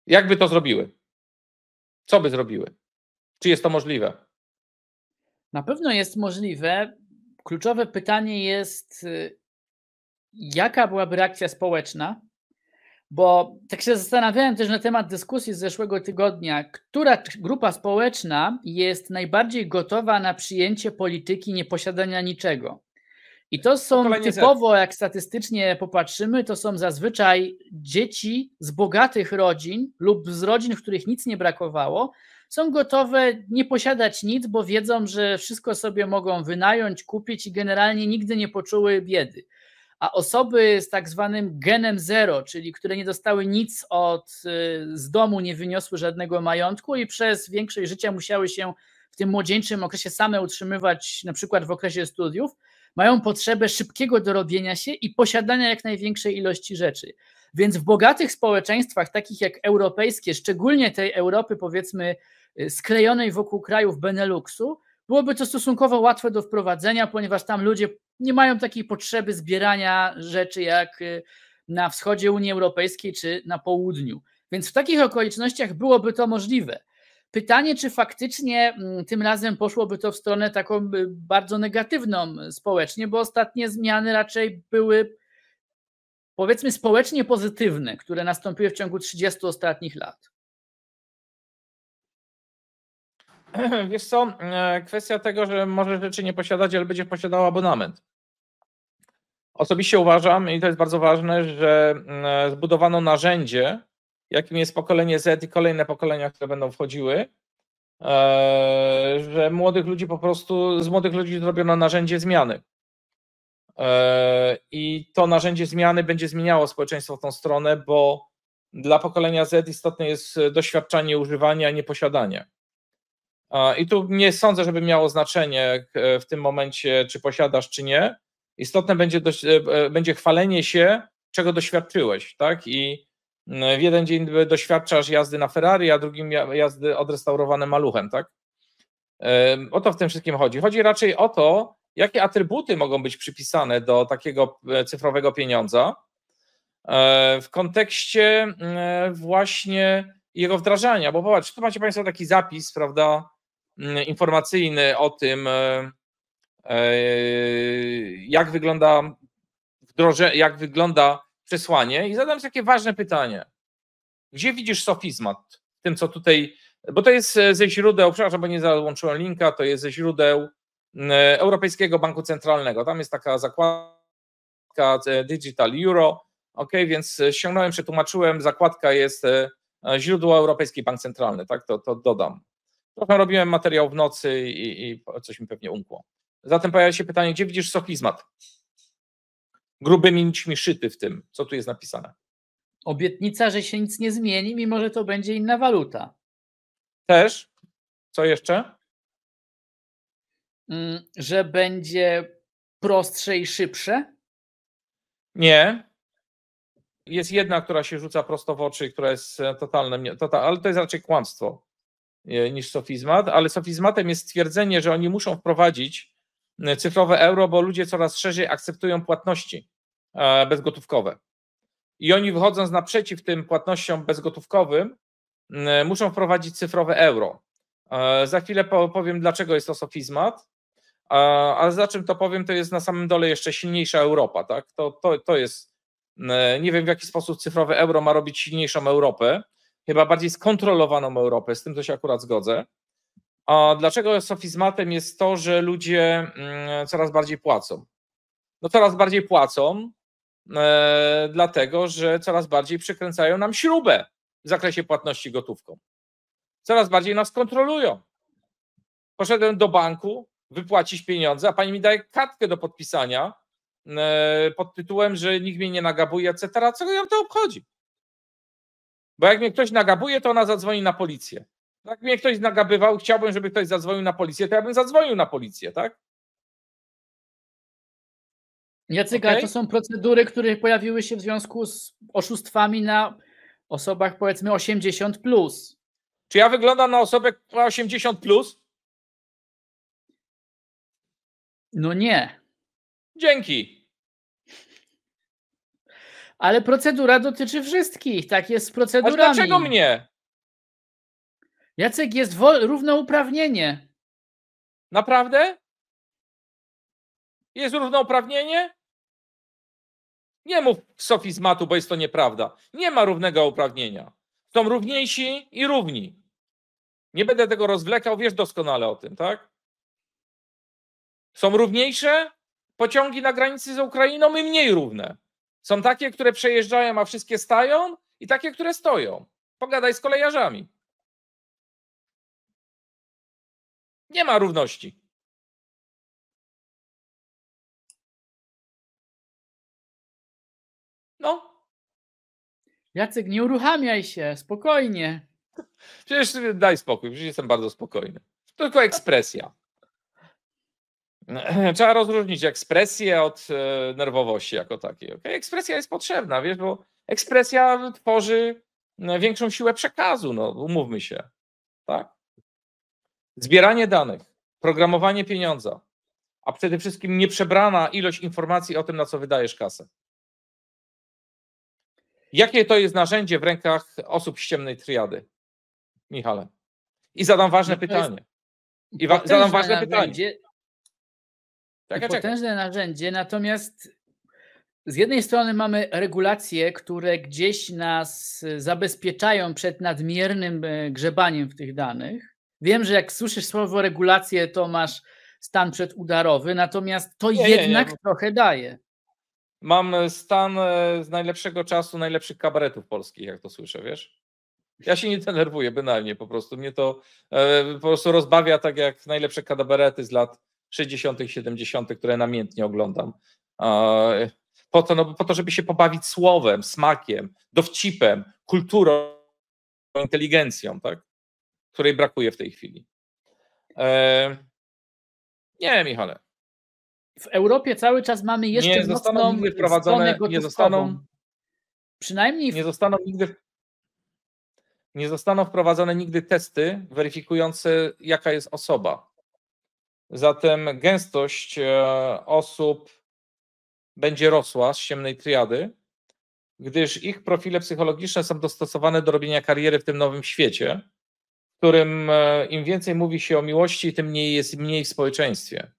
Jak by to zrobiły? Co by zrobiły? Czy jest to możliwe? Na pewno jest możliwe. Kluczowe pytanie jest, y, jaka byłaby reakcja społeczna bo tak się zastanawiałem też na temat dyskusji z zeszłego tygodnia, która grupa społeczna jest najbardziej gotowa na przyjęcie polityki nieposiadania niczego. I to są typowo, jak statystycznie popatrzymy, to są zazwyczaj dzieci z bogatych rodzin lub z rodzin, w których nic nie brakowało, są gotowe nie posiadać nic, bo wiedzą, że wszystko sobie mogą wynająć, kupić i generalnie nigdy nie poczuły biedy a osoby z tak zwanym genem zero, czyli które nie dostały nic od, y, z domu, nie wyniosły żadnego majątku i przez większość życia musiały się w tym młodzieńczym okresie same utrzymywać, na przykład w okresie studiów, mają potrzebę szybkiego dorobienia się i posiadania jak największej ilości rzeczy. Więc w bogatych społeczeństwach, takich jak europejskie, szczególnie tej Europy, powiedzmy, y, sklejonej wokół krajów Beneluxu, Byłoby to stosunkowo łatwe do wprowadzenia, ponieważ tam ludzie nie mają takiej potrzeby zbierania rzeczy jak y, na wschodzie Unii Europejskiej czy na południu. Więc w takich okolicznościach byłoby to możliwe. Pytanie, czy faktycznie mm, tym razem poszłoby to w stronę taką y, bardzo negatywną y, społecznie, bo ostatnie zmiany raczej były powiedzmy społecznie pozytywne, które nastąpiły w ciągu 30 ostatnich lat. Wiesz co, e, kwestia tego, że może rzeczy nie posiadać, ale będzie posiadał abonament. Osobiście uważam, i to jest bardzo ważne, że mm, e, zbudowano narzędzie, jakim jest pokolenie Z i kolejne pokolenia, które będą wchodziły, e, że młodych ludzi po prostu, z młodych ludzi zrobiono narzędzie zmiany. I to narzędzie zmiany będzie zmieniało społeczeństwo w tą stronę, bo dla pokolenia Z istotne jest doświadczanie używania, a nie posiadanie. I tu nie sądzę, żeby miało znaczenie e, w tym momencie, czy posiadasz, czy nie. Istotne będzie, dość, e, e, będzie chwalenie się, czego doświadczyłeś, tak? I w jeden dzień doświadczasz jazdy na Ferrari, a drugim jazdy odrestaurowane maluchem, tak? O to w tym wszystkim chodzi. Chodzi raczej o to, jakie atrybuty mogą być przypisane do takiego cyfrowego pieniądza w kontekście właśnie jego wdrażania. Bo popatrz, tu macie Państwo taki zapis, prawda, Mm, informacyjny o tym, e, e, jak wygląda wdroże, jak wygląda przesłanie i zadam takie ważne pytanie. Gdzie widzisz sofizmat w tym, co tutaj, bo to jest e, ze źródeł, przepraszam, bo nie załączyłem linka, to jest ze źródeł mm, Europejskiego Banku Centralnego. Tam jest taka zakładka Digital Euro, ok, więc ściągnąłem, przetłumaczyłem, zakładka jest źródło Europejski Bank Centralny, tak, to, to dodam. Trochę robiłem materiał w nocy i, i coś mi pewnie umkło. Zatem pojawia się pytanie, gdzie widzisz sochizmat? Grubymi nićmi szyty w tym, co tu jest napisane. Obietnica, że się nic nie zmieni, mimo że to będzie inna waluta. Też. Co jeszcze? Mm, że będzie prostsze i szybsze? Nie. Jest jedna, która się rzuca prosto w oczy, która jest e, totalne, total, ale to jest raczej kłamstwo. E, niż sofizmat, ale sofizmatem jest stwierdzenie, że oni muszą wprowadzić e, cyfrowe euro, bo ludzie coraz szerzej akceptują płatności e, bezgotówkowe. I oni wychodząc naprzeciw tym płatnościom bezgotówkowym, muszą wprowadzić cyfrowe euro. Za chwilę powiem, dlaczego jest to sofizmat, ale za czym to powiem, to jest na samym dole jeszcze silniejsza Europa. Tak? To, to, to jest, nie wiem w jaki sposób cyfrowe euro ma robić silniejszą Europę, chyba bardziej skontrolowaną Europę, z tym to się akurat zgodzę. A dlaczego sofizmatem jest to, że ludzie mm, coraz bardziej płacą? No coraz bardziej płacą, e, dlatego że coraz bardziej przykręcają nam śrubę w zakresie płatności gotówką. Coraz bardziej nas kontrolują. Poszedłem do banku wypłacić pieniądze, a pani mi daje kartkę do podpisania e, pod tytułem, że nikt mnie nie nagabuje, etc. Co ją to obchodzi? Bo jak mnie ktoś nagabuje, to ona zadzwoni na policję. Jak mnie ktoś nagabywał, chciałbym, żeby ktoś zadzwonił na policję, to ja bym zadzwonił na policję, tak? Jacek, okay? to są procedury, które pojawiły się w związku z oszustwami na osobach powiedzmy 80+. Plus. Czy ja wyglądam na osobę 80+. Plus? No nie. Dzięki. Ale procedura dotyczy wszystkich, tak jest z procedurami. A dlaczego mnie? Jacek, jest równouprawnienie. Naprawdę? Jest równouprawnienie? Nie mów sofizmatu, bo jest to nieprawda. Nie ma równego uprawnienia. Są równiejsi i równi. Nie będę tego rozwlekał, wiesz doskonale o tym, tak? Są równiejsze pociągi na granicy z Ukrainą i mniej równe. Są takie, które przejeżdżają, a wszystkie stają, i takie, które stoją. Pogadaj z kolejarzami. Nie ma równości. No. Jacek, nie uruchamiaj się, spokojnie. Przecież daj spokój, przecież jestem bardzo spokojny. To tylko ekspresja. Trzeba rozróżnić ekspresję od e, nerwowości jako takiej. Okay? Ekspresja jest potrzebna, wiesz, bo ekspresja tworzy większą siłę przekazu, no, umówmy się. Tak? Zbieranie danych, programowanie pieniądza, a przede wszystkim nieprzebrana ilość informacji o tym, na co wydajesz kasę. Jakie to jest narzędzie w rękach osób z ciemnej triady? Michale. I zadam ważne no pytanie. I wa- zadam ważne narzędzie. pytanie. Takie potężne czeka. narzędzie, natomiast z jednej strony mamy regulacje, które gdzieś nas zabezpieczają przed nadmiernym e, grzebaniem w tych danych. Wiem, że jak słyszysz słowo regulacje, to masz stan przedudarowy, natomiast to nie, jednak nie, nie. trochę daje. Mam e, stan e, z najlepszego czasu, najlepszych kabaretów polskich, jak to słyszę, wiesz? Ja się nie denerwuję bynajmniej, po prostu mnie to po prostu rozbawia tak jak najlepsze kabarety z lat 60., 70., które namiętnie oglądam. Po to, no, po to, żeby się pobawić słowem, smakiem, dowcipem, kulturą, inteligencją, tak? której brakuje w tej chwili. E, nie, Michale. W Europie cały czas mamy jeszcze nie zostaną nigdy wprowadzone, nie zostaną, przynajmniej w... nie zostaną nigdy nie zostaną wprowadzone nigdy testy weryfikujące jaka jest osoba. Zatem gęstość e, osób będzie rosła z ciemnej triady, gdyż ich profile psychologiczne są dostosowane do robienia kariery w tym nowym świecie, w którym e, im więcej mówi się o miłości, tym mniej jest mniej w społeczeństwie.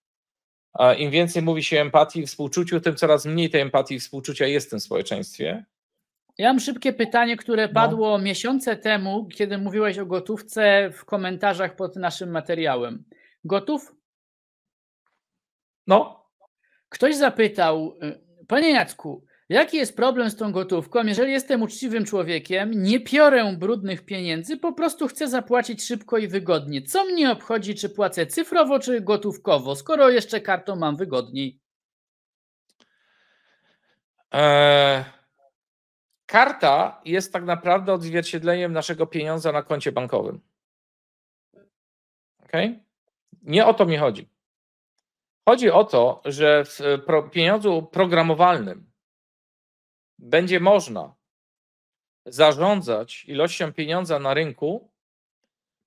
Im więcej mówi się empatii i współczuciu, tym coraz mniej tej empatii i współczucia jest w tym społeczeństwie. Ja mam szybkie pytanie, które no. padło no. miesiące temu, kiedy mówiłeś o gotówce w komentarzach pod naszym materiałem. Gotów no. Ktoś zapytał, y, panie Jacku, jaki jest problem z tą gotówką? Jeżeli jestem uczciwym człowiekiem, nie piorę brudnych pieniędzy, po prostu chcę zapłacić szybko i wygodnie. Co mnie obchodzi, czy płacę cyfrowo, czy gotówkowo, skoro jeszcze kartą mam wygodniej? Eee, karta jest tak naprawdę odzwierciedleniem naszego pieniądza na koncie bankowym. Okay? Nie o to mi chodzi. Chodzi o to, że w e, pieniądzu programowalnym będzie można zarządzać ilością pieniądza na rynku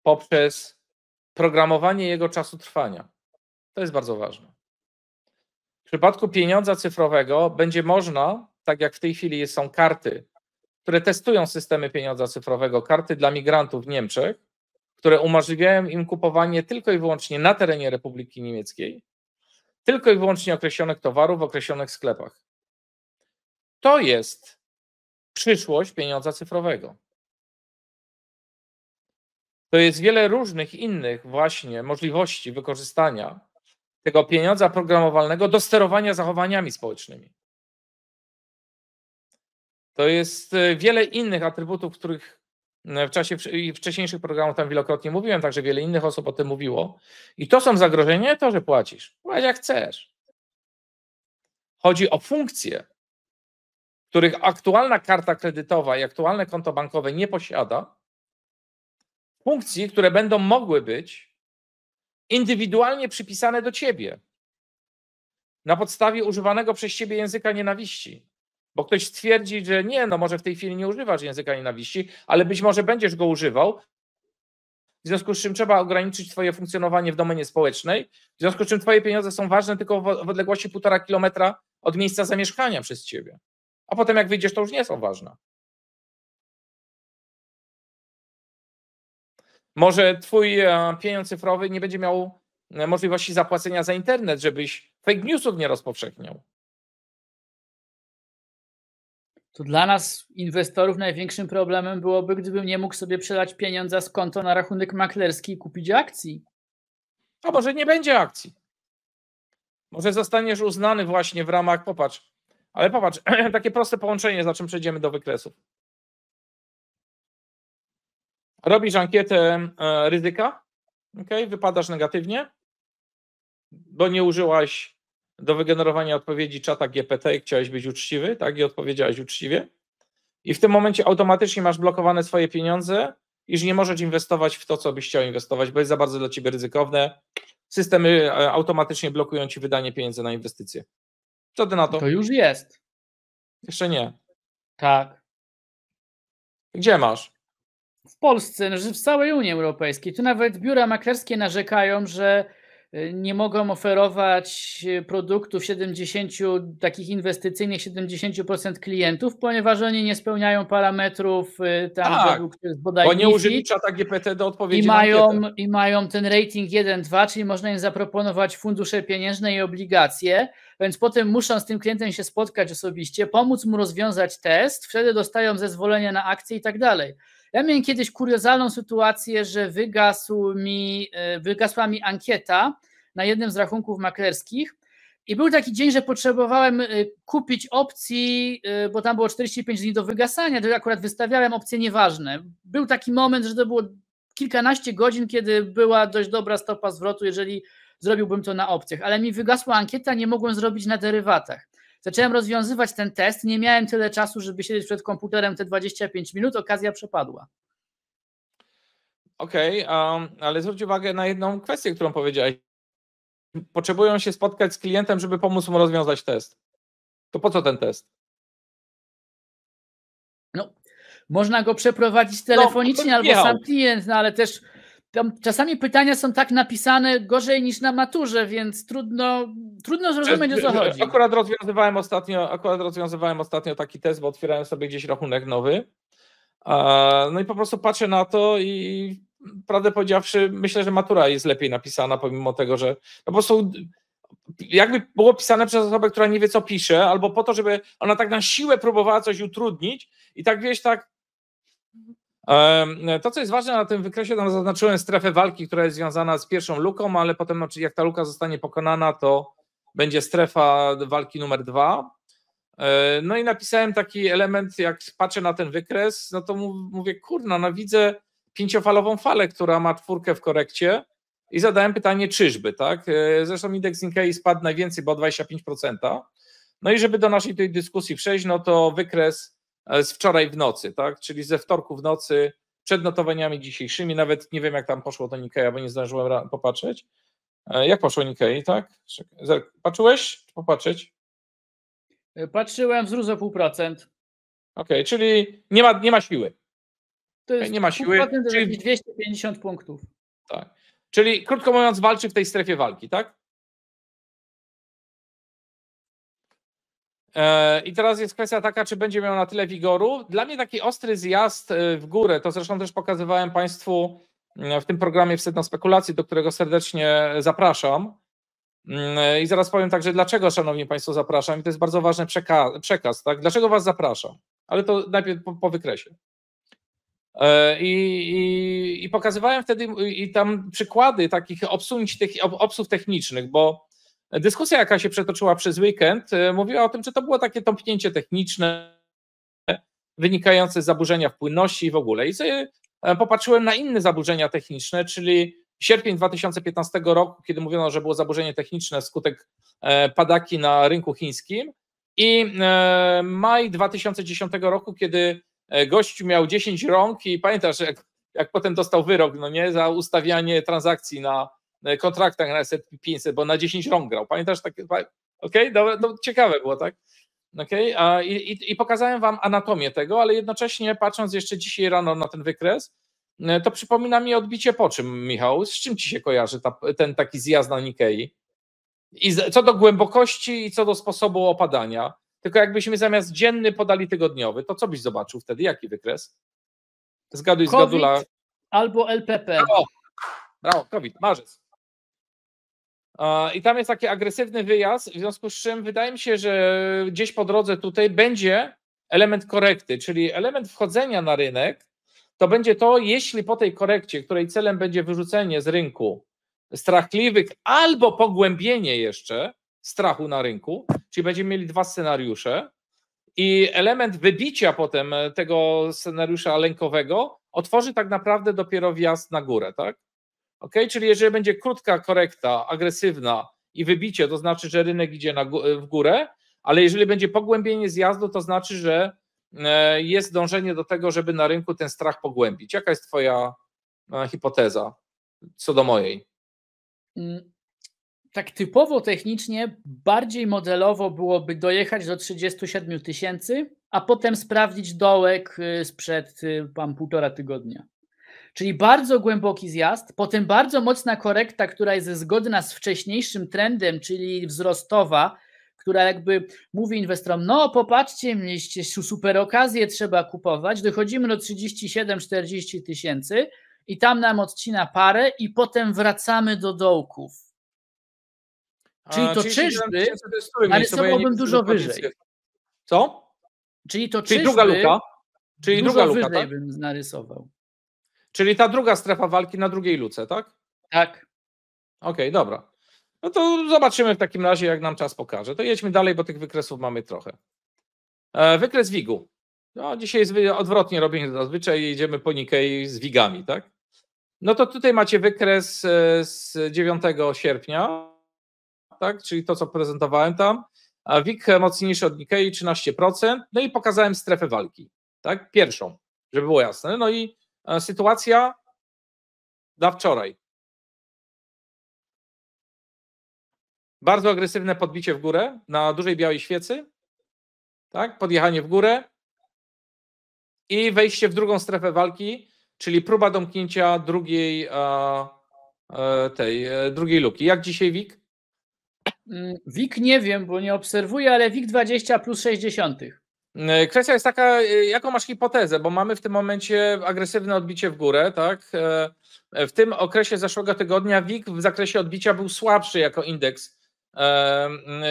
poprzez programowanie jego czasu trwania. To jest bardzo ważne. W przypadku pieniądza cyfrowego będzie można, tak jak w tej chwili są karty, które testują systemy pieniądza cyfrowego, karty dla migrantów w Niemczech, które umożliwiają im kupowanie tylko i wyłącznie na terenie Republiki Niemieckiej tylko i wyłącznie określonych towarów w określonych sklepach. To jest przyszłość pieniądza cyfrowego. To jest wiele różnych innych właśnie możliwości wykorzystania tego pieniądza programowalnego do sterowania zachowaniami społecznymi. To jest y, wiele innych atrybutów, których E, w czasie wcześniejszych programów tam wielokrotnie mówiłem, także wiele innych osób o tym mówiło. I to są zagrożenia, to, że płacisz. Płać jak chcesz. Chodzi o funkcje, których aktualna karta kredytowa i aktualne konto bankowe nie posiada. Funkcji, które będą mogły być indywidualnie przypisane do ciebie na podstawie używanego przez ciebie języka nienawiści. Bo ktoś stwierdzi, że nie, no może w tej chwili nie używasz języka nienawiści, ale być może będziesz go używał. W związku z czym trzeba ograniczyć Twoje funkcjonowanie w domenie społecznej, w związku z czym Twoje pieniądze są ważne tylko w odległości półtora kilometra od miejsca zamieszkania przez Ciebie. A potem, jak wyjdziesz, to już nie są ważne. Może Twój e, pieniądz cyfrowy nie będzie miał e, możliwości zapłacenia za internet, żebyś fake newsów nie rozpowszechniał. to dla nas, inwestorów, największym problemem byłoby, gdybym nie mógł sobie przelać pieniądza z konta na rachunek maklerski i kupić akcji. A może nie będzie akcji. Może zostaniesz uznany właśnie w ramach, popatrz, ale popatrz, takie proste połączenie, za czym przejdziemy do wykresów. Robisz ankietę e, ryzyka, ok, wypadasz negatywnie, bo nie użyłaś do wygenerowania odpowiedzi czata GPT, chciałeś być uczciwy, tak, i odpowiedziałeś uczciwie. I w tym momencie automatycznie masz blokowane swoje pieniądze, iż nie możesz inwestować w to, co byś chciał inwestować, bo jest za bardzo dla ciebie ryzykowne. Systemy e, automatycznie blokują ci wydanie pieniędzy na inwestycje. Co ty na to? To już jest. Jeszcze nie. Tak. Gdzie masz? W Polsce, znaczy w całej Unii Europejskiej. Tu nawet biura maklerskie narzekają, że nie mogą oferować e, produktów 70, takich inwestycyjnych 70% klientów, ponieważ oni nie spełniają parametrów e, tam tak, bodaj bo nie użyli czata GPT do odpowiedzi i mają, I mają ten rating 1-2, czyli można im zaproponować fundusze pieniężne i obligacje, więc potem muszą z tym klientem się spotkać osobiście, pomóc mu rozwiązać test, wtedy dostają zezwolenie na akcje i tak dalej. Ja miałem kiedyś kuriozalną sytuację, że wygasł mi, e, wygasła mi ankieta na jednym z rachunków maklerskich i był taki dzień, że potrzebowałem e, kupić opcji, e, bo tam było 45 dni do wygasania, to akurat wystawiałem opcje nieważne. Był taki moment, że to było kilkanaście godzin, kiedy była dość dobra stopa zwrotu, jeżeli zrobiłbym to na opcjach, ale mi wygasła ankieta, nie mogłem zrobić na derywatach. Zacząłem rozwiązywać ten test, nie miałem tyle czasu, żeby siedzieć przed komputerem te 25 minut, okazja przepadła. Okej, okay, um, ale zwróć uwagę na jedną kwestię, którą powiedziałeś. Potrzebują się spotkać z klientem, żeby pomóc mu rozwiązać test. To po co ten test? No, można go przeprowadzić telefonicznie no, albo sam klient, no ale też czasami pytania są tak napisane gorzej niż na maturze, więc trudno, trudno zrozumieć o co chodzi. Akurat rozwiązywałem, ostatnio, akurat rozwiązywałem ostatnio taki test, bo otwierałem sobie gdzieś rachunek nowy. No i po prostu patrzę na to i prawdę powiedziawszy, myślę, że matura jest lepiej napisana, pomimo tego, że no po prostu jakby było pisane przez osobę, która nie wie, co pisze, albo po to, żeby ona tak na siłę próbowała coś utrudnić i tak wiesz, tak to, co jest ważne na tym wykresie, to zaznaczyłem strefę walki, która jest związana z pierwszą luką, ale potem no, jak ta luka zostanie pokonana, to będzie strefa walki numer dwa. No i napisałem taki element, jak patrzę na ten wykres, no to mówię, kurna, no widzę pięciofalową falę, która ma czwórkę w korekcie i zadałem pytanie, czyżby, tak? E, zresztą indeks Nikkei spadł najwięcej, bo o 25%. No i żeby do naszej tej dyskusji przejść, no to wykres z wczoraj w nocy, tak? Czyli ze wtorku w nocy przed notowaniami dzisiejszymi, nawet nie wiem jak tam poszło to Nikkei, bo nie zdążyłem popatrzeć. E, jak poszło Nikkei, tak? Patrzyłeś? Popatrzeć? E, patrzyłem, wzrósł o pół Okej, okay, czyli nie ma, nie ma siły. To jest nie ma siły. Czyli 250 punktów. Tak. Czyli krótko mówiąc, walczy w tej strefie walki, tak? E, I teraz jest kwestia taka, czy będzie miał na tyle wigoru. Dla mnie taki ostry zjazd e, w górę, to zresztą też pokazywałem Państwu mm, w tym programie Wstyd na spekulacji, do którego serdecznie zapraszam. Mm, e, I zaraz powiem także, dlaczego, Szanowni Państwo, zapraszam. I to jest bardzo ważny przekaz, przekaz tak? Dlaczego Was zapraszam? Ale to najpierw po, po wykresie. I, i, I, pokazywałem wtedy i tam przykłady takich obsunięć, tych obsług technicznych, bo Dyskusja, jaka się przetoczyła przez weekend, e, mówiła o tym, czy to było takie tąpnięcie techniczne wynikające z zaburzenia w płynności i w ogóle. I sobie popatrzyłem na inne zaburzenia techniczne, czyli sierpień 2015 roku, kiedy mówiono, że było zaburzenie techniczne wskutek e, padaki na rynku chińskim i e, maj 2010 roku, kiedy gość miał 10 rąk i pamiętasz, jak, jak potem dostał wyrok, no nie, za ustawianie transakcji na, E, kontraktach na S&P 500, bo na 10 rąk grał. Pamiętasz takie? Okej, okay, no, no, ciekawe było, tak? Okay, a, i, I pokazałem Wam anatomię tego, ale jednocześnie patrząc jeszcze dzisiaj rano na ten wykres, e, to przypomina mi odbicie po czym, Michał? Z czym Ci się kojarzy ta, ten taki zjazd na Nikei? I z, co do głębokości i co do sposobu opadania. Tylko jakbyśmy zamiast dzienny podali tygodniowy, to co byś zobaczył wtedy? Jaki wykres? Zgaduj, COVID zgadula. Albo LPP. Brawo, brawo COVID, marzec. I tam jest taki agresywny wyjazd, w związku z czym wydaje mi się, że gdzieś po drodze tutaj będzie element korekty, czyli element wchodzenia na rynek. To będzie to, jeśli po tej korekcie, której celem będzie wyrzucenie z rynku strachliwych albo pogłębienie jeszcze strachu na rynku, czyli będziemy mieli dwa scenariusze i element wybicia potem tego scenariusza lękowego otworzy tak naprawdę dopiero wjazd na górę, tak? Ok, czyli jeżeli będzie krótka korekta, agresywna i wybicie, to znaczy, że rynek idzie na, w górę, ale jeżeli będzie pogłębienie zjazdu, to znaczy, że e, jest dążenie do tego, żeby na rynku ten strach pogłębić. Jaka jest Twoja e, hipoteza co do mojej? Mm, tak typowo technicznie, bardziej modelowo byłoby dojechać do 37 tysięcy, a potem sprawdzić dołek e, sprzed tam półtora tygodnia. Czyli bardzo głęboki zjazd, potem bardzo mocna korekta, która jest zgodna z wcześniejszym trendem, czyli wzrostowa, która jakby mówi inwestorom: No, popatrzcie, mieliście super okazję, trzeba kupować. Dochodzimy do 37-40 tysięcy i tam nam odcina parę, i potem wracamy do dołków. Czyli A, to czyli czyżby, ale co byłoby dużo wyżej. Co? Czyli to czyli druga luka. Czyli dużo druga luka, wyżej tak? bym narysował. Czyli ta druga strefa walki na drugiej luce, tak? Tak. Okej, okay, dobra. No to zobaczymy w takim razie, jak nam czas pokaże. To jedźmy dalej, bo tych wykresów mamy trochę. E, wykres Wigu. No, dzisiaj jest odwrotnie robimy zazwyczaj, jedziemy po Nikkei z Wigami, tak? No to tutaj macie wykres e, z 9 sierpnia, tak? czyli to, co prezentowałem tam. A WIG mocniejszy od Nikkei 13%, no i pokazałem strefę walki, tak? Pierwszą, żeby było jasne. No i E, sytuacja dla wczoraj. Bardzo agresywne podbicie w górę na dużej białej świecy. Tak? Podjechanie w górę i wejście w drugą strefę walki, czyli próba domknięcia drugiej e, e, tej drugiej luki. Jak dzisiaj WIG? Mm, WIG nie wiem, bo nie obserwuję, ale WIG 20 plus 60. E, kwestia jest taka, e, jaką masz hipotezę, bo mamy w tym momencie agresywne odbicie w górę, tak? E, w tym okresie zeszłego tygodnia WIG w zakresie odbicia był słabszy jako indeks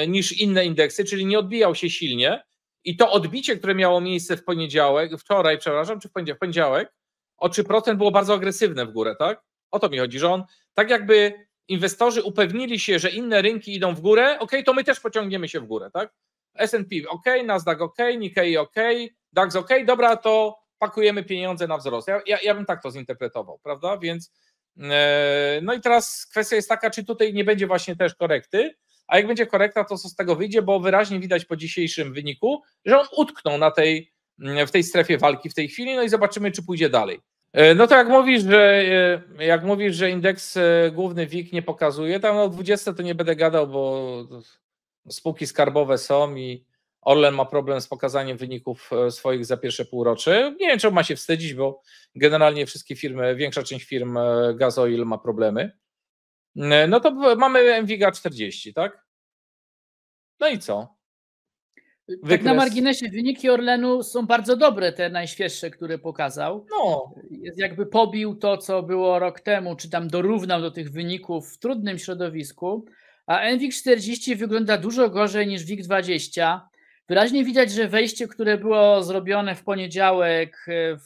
niż inne indeksy, czyli nie odbijał się silnie. I to odbicie, które miało miejsce w poniedziałek, wczoraj, przepraszam, czy w poniedziałek, o 3% było bardzo agresywne w górę, tak? O to mi chodzi, że on tak jakby inwestorzy upewnili się, że inne rynki idą w górę, ok, to my też pociągniemy się w górę, tak? S&P ok, Nasdaq ok, Nikkei ok, DAX ok, dobra, to pakujemy pieniądze na wzrost. Ja, ja, ja bym tak to zinterpretował, prawda? Więc e, no i teraz kwestia jest taka, czy tutaj nie będzie właśnie też korekty, a jak będzie korekta, to co z tego wyjdzie, bo wyraźnie widać po dzisiejszym wyniku, że on utknął na tej, mm, w tej strefie walki w tej chwili, no i zobaczymy, czy pójdzie dalej. E, no to jak mówisz, że e, jak mówisz, że indeks główny WIG nie pokazuje, tam o 20 to nie będę gadał, bo spółki skarbowe są i Orlen ma problem z pokazaniem wyników e, swoich za pierwsze półrocze. Nie wiem, czemu ma się wstydzić, bo generalnie wszystkie firmy, większa część firm e, Gazoil ma problemy. E, no to mamy MWIGA 40, tak? No i co? Tak na marginesie wyniki Orlenu są bardzo dobre, te najświeższe, które pokazał. No. Jakby pobił to, co było rok temu, czy tam dorównał do tych wyników w trudnym środowisku a NVIG40 wygląda dużo gorzej niż WIG20. Wyraźnie widać, że wejście, które było zrobione w poniedziałek, e,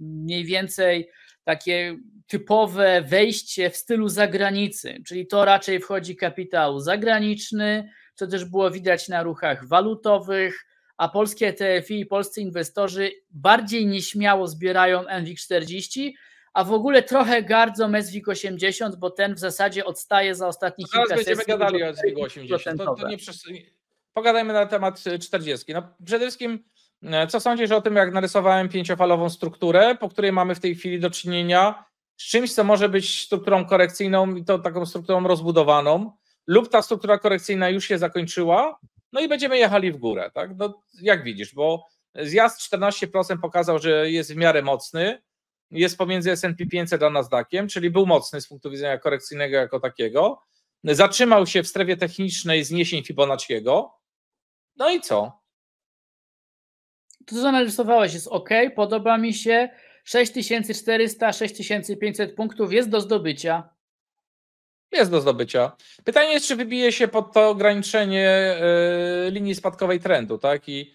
mniej więcej takie typowe wejście w stylu zagranicy, czyli to raczej wchodzi kapitał zagraniczny, co też było widać na ruchach walutowych, a polskie e TFI i polscy inwestorzy bardziej nieśmiało zbierają NWIG 40 a w ogóle trochę gardzą SW80, bo ten w zasadzie odstaje za ostatnich kilka sesji. będziemy gadali o SW80, to, to nie, pogadajmy na temat 40. Y, no, przede wszystkim, e, co sądzisz o tym, jak narysowałem pięciofalową strukturę, po której mamy w tej chwili do czynienia z czymś, co może być strukturą korekcyjną i to taką strukturą rozbudowaną, lub ta struktura korekcyjna już się zakończyła, no i będziemy jechali w górę, tak? No, jak widzisz, bo zjazd 14% pokazał, że jest w miarę mocny, jest pomiędzy S&P 500 a Nasdaqiem, czyli był mocny z punktu widzenia korekcyjnego jako takiego. Zatrzymał się w strefie technicznej zniesień Fibonacciego. No i co? To, co narysowałeś, jest ok, podoba mi się. 6400, 6500 punktów jest do zdobycia. Jest do zdobycia. Pytanie jest, czy wybije się pod to ograniczenie y, linii spadkowej trendu, tak? I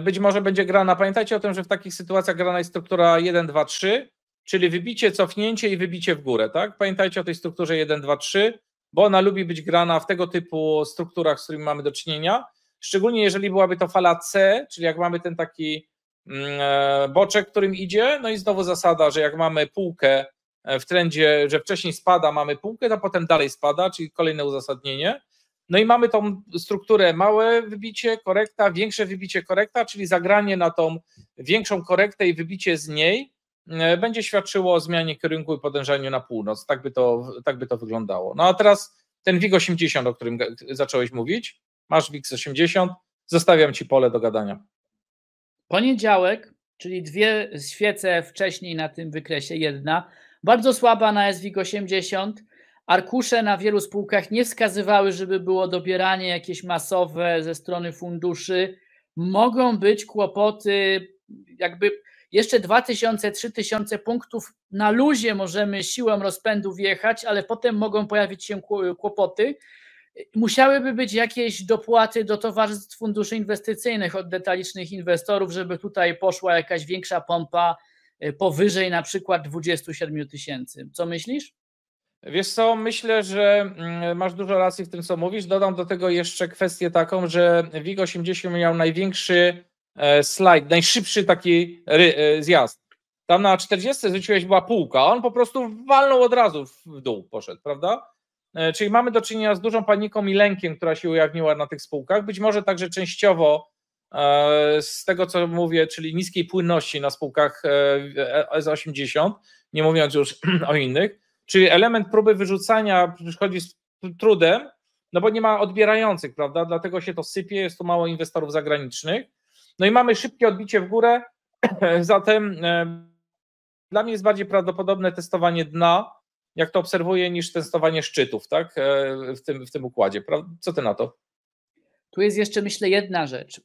być może będzie grana, pamiętajcie o tym, że w takich sytuacjach grana jest struktura 1, 2, 3, czyli wybicie, cofnięcie i wybicie w górę, tak? Pamiętajcie o tej strukturze 1, 2, 3, bo ona lubi być grana w tego typu strukturach, z którymi mamy do czynienia, szczególnie jeżeli byłaby to fala C, czyli jak mamy ten taki mm, e, boczek, którym idzie, no i znowu zasada, że jak mamy półkę e, w trendzie, że wcześniej spada, mamy półkę, to potem dalej spada, czyli kolejne uzasadnienie. No i mamy tą strukturę małe wybicie, korekta, większe wybicie, korekta, czyli zagranie na tą większą korektę i wybicie z niej e, będzie świadczyło o zmianie kierunku i podążaniu na północ. Tak by to, tak by to wyglądało. No a teraz ten WIG 80, o którym zacząłeś mówić, masz WIG 80, zostawiam Ci pole do gadania. Poniedziałek, czyli dwie świece wcześniej na tym wykresie, jedna, bardzo słaba na SWIG 80, Arkusze na wielu spółkach nie wskazywały, żeby było dobieranie jakieś masowe ze strony funduszy. Mogą być kłopoty, jakby jeszcze 2000-3000 punktów na luzie możemy siłą rozpędu wjechać, ale potem mogą pojawić się kłopoty. Musiałyby być jakieś dopłaty do towarzystw funduszy inwestycyjnych od detalicznych inwestorów, żeby tutaj poszła jakaś większa pompa e, powyżej na przykład 27 tysięcy. Co myślisz? Wiesz co, myślę, że mm, masz dużo racji w tym, co mówisz. Dodam do tego jeszcze kwestię taką, że WIG 80 miał największy e, slajd, najszybszy taki e, zjazd. Tam na 40 zwróciłeś była półka, a on po prostu walnął od razu w dół, poszedł, prawda? E, czyli mamy do czynienia z dużą paniką i lękiem, która się ujawniła na tych spółkach. Być może także częściowo z tego, co mówię, czyli niskiej płynności na spółkach S80, nie mówiąc już o innych Czyli element próby wyrzucania przychodzi z trudem, no bo nie ma odbierających, prawda? Dlatego się to sypie, jest tu mało inwestorów zagranicznych. No i mamy szybkie odbicie w górę, zatem e, dla mnie jest bardziej prawdopodobne testowanie dna, jak to obserwuję, niż testowanie szczytów, tak? E, w tym, w tym układzie. Co ty na to? Tu jest jeszcze, myślę, jedna rzecz.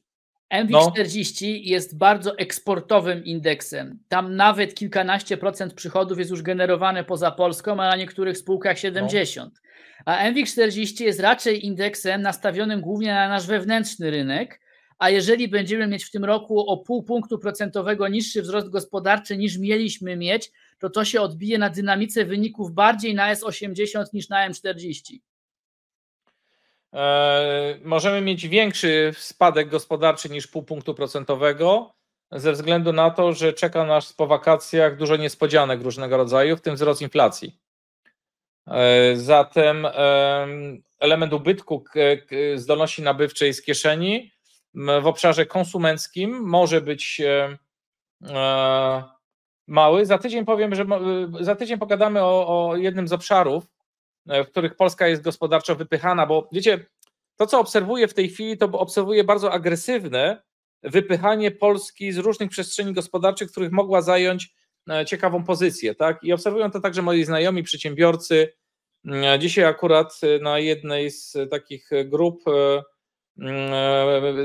MW40 no. jest bardzo eksportowym indeksem. Tam nawet kilkanaście procent przychodów jest już generowane poza Polską, a na niektórych spółkach 70. No. A MW40 jest raczej indeksem nastawionym głównie na nasz wewnętrzny rynek, a jeżeli będziemy mieć w tym roku o pół punktu procentowego niższy wzrost gospodarczy niż mieliśmy mieć, to to się odbije na dynamice wyników bardziej na S80 niż na M40. E, możemy mieć większy spadek gospodarczy niż pół punktu procentowego, ze względu na to, że czeka nas po wakacjach dużo niespodzianek różnego rodzaju, w tym wzrost inflacji. E, zatem element ubytku zdolności nabywczej z kieszeni w obszarze konsumenckim może być e, mały. Za tydzień powiem, że za tydzień pogadamy o, o jednym z obszarów, E, w których Polska jest gospodarczo wypychana, bo wiecie, to co obserwuję w tej chwili, to obserwuję bardzo agresywne wypychanie Polski z różnych przestrzeni gospodarczych, w których mogła zająć e, ciekawą pozycję, tak? I obserwują to także moi znajomi przedsiębiorcy. E, dzisiaj akurat na jednej z takich grup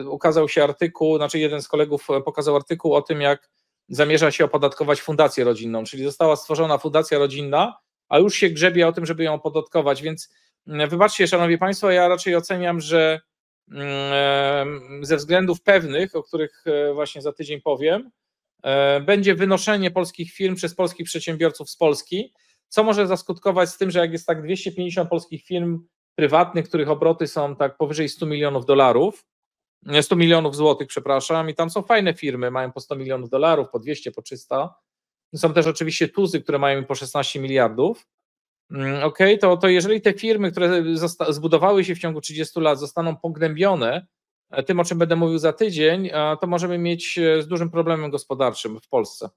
ukazał się artykuł, znaczy jeden z kolegów pokazał artykuł o tym, jak zamierza się opodatkować fundację rodzinną, czyli została stworzona fundacja rodzinna, a już się grzebie o tym, żeby ją opodatkować. Więc mm, wybaczcie, szanowni państwo, ja raczej oceniam, że mm, e, ze względów pewnych, o których e, właśnie za tydzień powiem, e, będzie wynoszenie polskich firm przez polskich przedsiębiorców z Polski, co może zaskutkować z tym, że jak jest tak 250 polskich firm prywatnych, których obroty są tak powyżej 100 milionów dolarów, 100 milionów złotych, przepraszam, i tam są fajne firmy, mają po 100 milionów dolarów, po 200, po 300, są też oczywiście tuzy, które mają po 16 miliardów. Mm, ok, to, to jeżeli te firmy, które zbudowały się w ciągu 30 lat, zostaną pognębione, e, tym, o czym będę mówił za tydzień, e, to możemy mieć e, z dużym problemem gospodarczym w Polsce.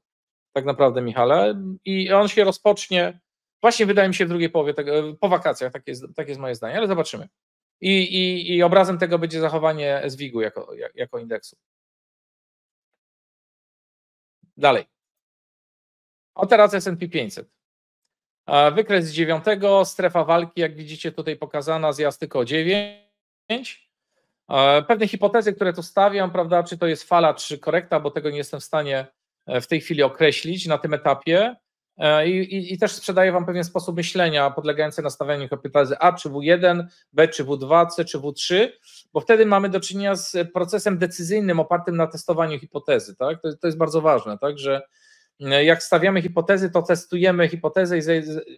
Tak naprawdę, Michale. I on się rozpocznie, właśnie wydaje mi się, w drugiej połowie, tego, po wakacjach, tak jest, tak jest moje zdanie, ale zobaczymy. I, i, i obrazem tego będzie zachowanie SWIG-u jako, jako indeksu. Dalej. O teraz S&P 500. Wykres z 9, strefa walki, jak widzicie tutaj pokazana, zjazd tylko 9. Pewne hipotezy, które tu stawiam, prawda, czy to jest fala, czy korekta, bo tego nie jestem w stanie e, w tej chwili określić na tym etapie. E, I, i, I, też sprzedaję Wam pewien sposób myślenia podlegający nastawieniu hipotezy A czy W1, B czy W2, C czy W3, bo wtedy mamy do czynienia z procesem decyzyjnym opartym na testowaniu hipotezy. Tak? To, to jest bardzo ważne, tak? że E, jak stawiamy hipotezy, to testujemy hipotezę i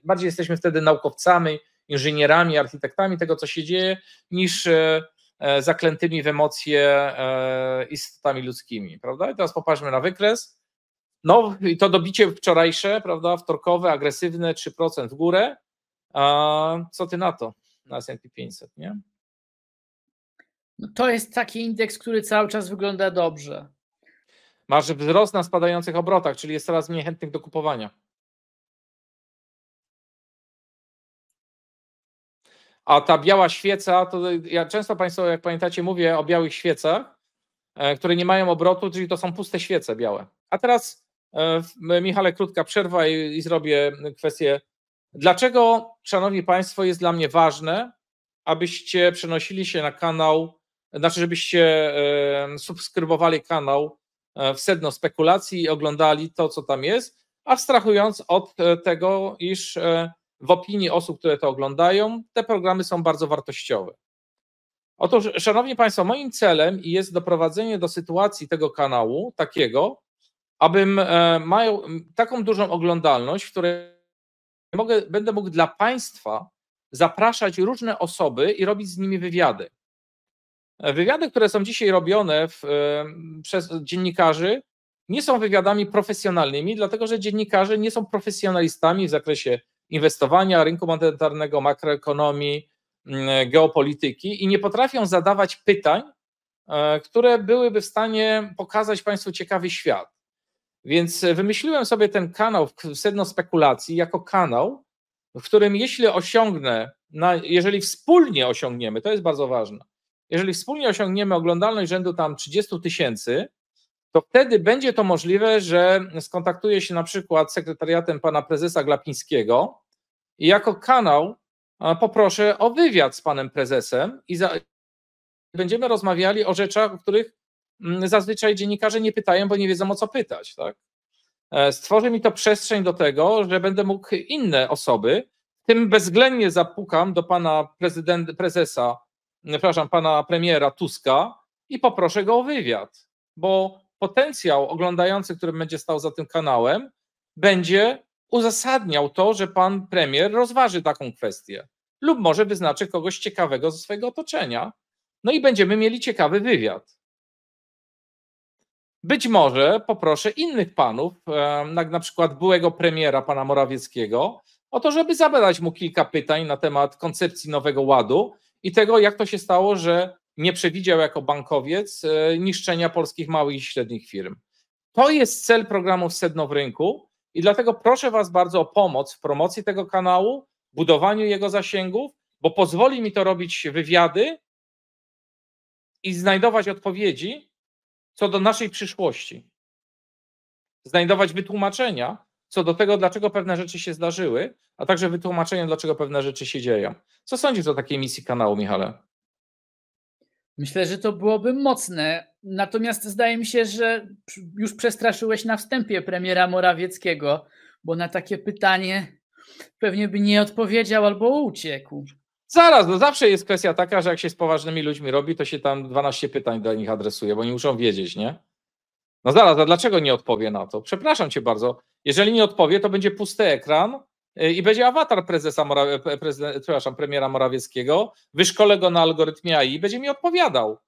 bardziej jesteśmy wtedy naukowcami, inżynierami, architektami tego, co się dzieje, niż e, e, zaklętymi w emocje istotami ludzkimi, prawda? I teraz popatrzmy na wykres. No i to dobicie wczorajsze, prawda, wtorkowe, agresywne, 3% w górę. A co ty na to, na S&P 500, nie? No to jest taki indeks, który cały czas wygląda dobrze. Masz wzrost na spadających obrotach, czyli jest coraz mniej chętnych do kupowania. A ta biała świeca, to ja często Państwo, jak pamiętacie, mówię o białych świecach, e, które nie mają obrotu, czyli to są puste świece białe. A teraz, e, Michale, krótka przerwa i, i zrobię kwestię. Dlaczego, Szanowni Państwo, jest dla mnie ważne, abyście przenosili się na kanał, znaczy, żebyście e, subskrybowali kanał E, w sedno spekulacji i oglądali to, co tam jest, abstrahując od e, tego, iż e, w opinii osób, które to oglądają, te programy są bardzo wartościowe. Otóż, szanowni państwo, moim celem jest doprowadzenie do sytuacji tego kanału takiego, abym miał taką dużą oglądalność, w której mogę, będę mógł dla państwa zapraszać różne osoby i robić z nimi wywiady. Wywiady, które są dzisiaj robione w, e, przez dziennikarzy, nie są wywiadami profesjonalnymi, dlatego że dziennikarze nie są profesjonalistami w zakresie inwestowania, rynku monetarnego, makroekonomii, geopolityki i nie potrafią zadawać pytań, e, które byłyby w stanie pokazać Państwu ciekawy świat. Więc wymyśliłem sobie ten kanał Sedno Spekulacji jako kanał, w którym jeśli osiągnę, jeżeli wspólnie osiągniemy, to jest bardzo ważne, jeżeli wspólnie osiągniemy oglądalność rzędu tam 30 tysięcy, to wtedy będzie to możliwe, że skontaktuję się na przykład z sekretariatem pana prezesa Glapińskiego i jako kanał poproszę o wywiad z panem prezesem i za... będziemy rozmawiali o rzeczach, o których mm, zazwyczaj dziennikarze nie pytają, bo nie wiedzą o co pytać. Tak? E, stworzy mi to przestrzeń do tego, że będę mógł inne osoby, tym bezwzględnie zapukam do pana prezydent, prezesa przepraszam, pana premiera Tuska i poproszę go o wywiad, bo potencjał oglądający, który będzie stał za tym kanałem, będzie uzasadniał to, że pan premier rozważy taką kwestię lub może wyznaczy kogoś ciekawego ze swojego otoczenia. No i będziemy mieli ciekawy wywiad. Być może poproszę innych panów, jak e, na przykład byłego premiera pana Morawieckiego, o to, żeby zabrać mu kilka pytań na temat koncepcji Nowego Ładu i tego, jak to się stało, że nie przewidział jako bankowiec e, niszczenia polskich małych i średnich firm. To jest cel programu Sedno w Rynku i dlatego proszę Was bardzo o pomoc w promocji tego kanału, budowaniu jego zasięgów, bo pozwoli mi to robić wywiady i znajdować odpowiedzi co do naszej przyszłości, znajdować wytłumaczenia, co do tego, dlaczego pewne rzeczy się zdarzyły, a także wytłumaczenie, dlaczego pewne rzeczy się dzieją. Co sądzisz o takiej misji kanału, Michale? Myślę, że to byłoby mocne. Natomiast zdaje mi się, że już przestraszyłeś na wstępie premiera Morawieckiego, bo na takie pytanie pewnie by nie odpowiedział albo uciekł. Zaraz, no zawsze jest kwestia taka, że jak się z poważnymi ludźmi robi, to się tam 12 pytań do nich adresuje, bo nie muszą wiedzieć, nie? No zaraz, a dlaczego nie odpowie na to? Przepraszam cię bardzo. Jeżeli nie odpowie, to będzie pusty ekran y, i będzie awatar prezesa Morawie, e, e, przepraszam, premiera Morawieckiego, wyszkolę go na algorytmie AI i będzie mi odpowiadał.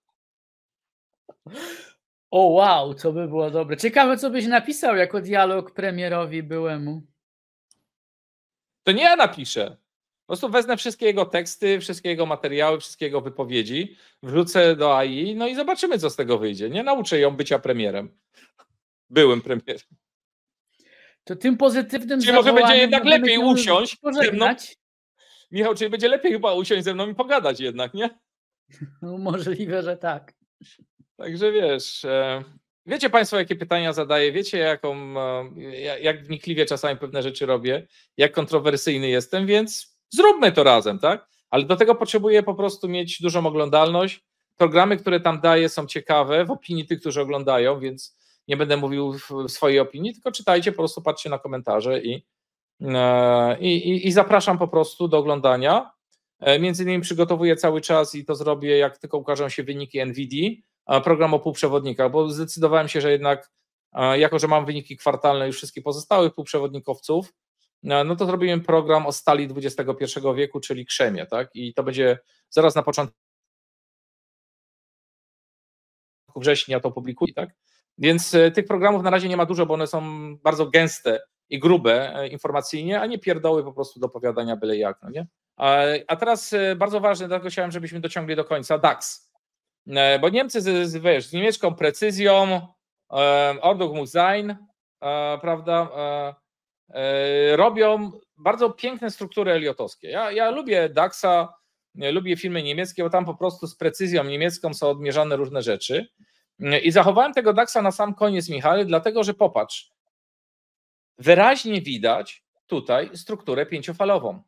O wow, to by było dobre. Ciekawe, co byś napisał jako dialog premierowi byłemu. To nie ja napiszę. Po prostu wezmę wszystkie jego teksty, wszystkie jego materiały, wszystkie jego wypowiedzi, wrzucę do AI, no i zobaczymy, co z tego wyjdzie. Nie nauczę ją bycia premierem. Byłym premierem. To tym pozytywnym Czyli może będzie jednak lepiej usiąść ze mną. Michał, czyli będzie lepiej chyba usiąść ze mną i pogadać jednak, nie? No, możliwe, że tak. Także wiesz, e, wiecie Państwo, jakie pytania zadaję, wiecie, jaką, e, jak wnikliwie czasami pewne rzeczy robię, jak kontrowersyjny jestem, więc Zróbmy to razem, tak? Ale do tego potrzebuję po prostu mieć dużą oglądalność. Programy, które tam daję, są ciekawe w opinii tych, którzy oglądają, więc nie będę mówił swojej opinii, tylko czytajcie, po prostu patrzcie na komentarze i, e, i, i zapraszam po prostu do oglądania. E, między innymi przygotowuję cały czas i to zrobię, jak tylko ukażą się wyniki NVD. program o półprzewodnikach, bo zdecydowałem się, że jednak, e, jako że mam wyniki kwartalne już wszystkich pozostałych półprzewodnikowców, E, no to zrobimy program o stali XXI wieku, czyli krzemie, tak? I to będzie zaraz na początku września to publikuję, tak? Więc e, tych programów na razie nie ma dużo, bo one są bardzo gęste i grube e, informacyjnie, a nie pierdoły po prostu do powiadania byle jak, no nie? A teraz bardzo ważne, dlatego chciałem, żebyśmy dociągli do końca DAX. Bo Niemcy z, z, wiesz, z niemiecką precyzją, Ordnung mu prawda, E, robią bardzo piękne struktury eliotowskie. Ja, ja lubię DAXa, lubię filmy niemieckie, bo tam po prostu z precyzją niemiecką są odmierzane różne rzeczy. E, I zachowałem tego DAXa na sam koniec, Michale, dlatego że popatrz, wyraźnie widać tutaj strukturę pięciofalową.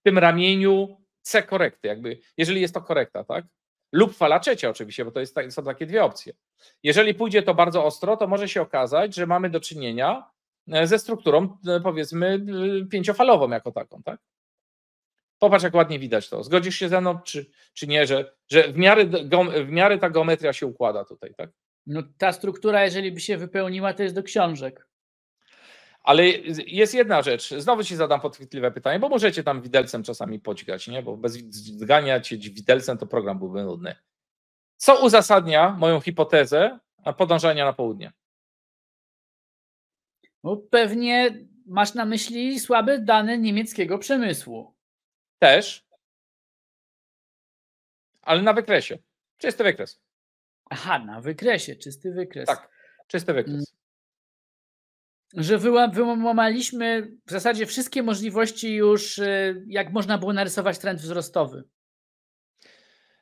W tym ramieniu C korekty, jakby, jeżeli jest to korekta, tak? Lub fala trzecia oczywiście, bo to jest, są takie dwie opcje. Jeżeli pójdzie to bardzo ostro, to może się okazać, że mamy do czynienia E, ze strukturą e, powiedzmy e, pięciofalową jako taką, tak? Popatrz, jak ładnie widać to. Zgodzisz się ze mną, czy, czy nie, że, że w, miarę, w miarę ta geometria się układa tutaj, tak? No, ta struktura, jeżeli by się wypełniła, to jest do książek. Ale jest jedna rzecz, znowu ci zadam podchwytliwe pytanie, bo możecie tam widelcem czasami podźgać, nie? bo bez zgania cię widelcem to program byłby nudny. Co uzasadnia moją hipotezę podążania na południe? No pewnie masz na myśli słabe dane niemieckiego przemysłu. Też. Ale na wykresie. Czysty wykres. Aha, na wykresie, czysty wykres. Tak, czysty wykres. Mm. Że wyłamaliśmy w zasadzie wszystkie możliwości już, y, jak można było narysować trend wzrostowy.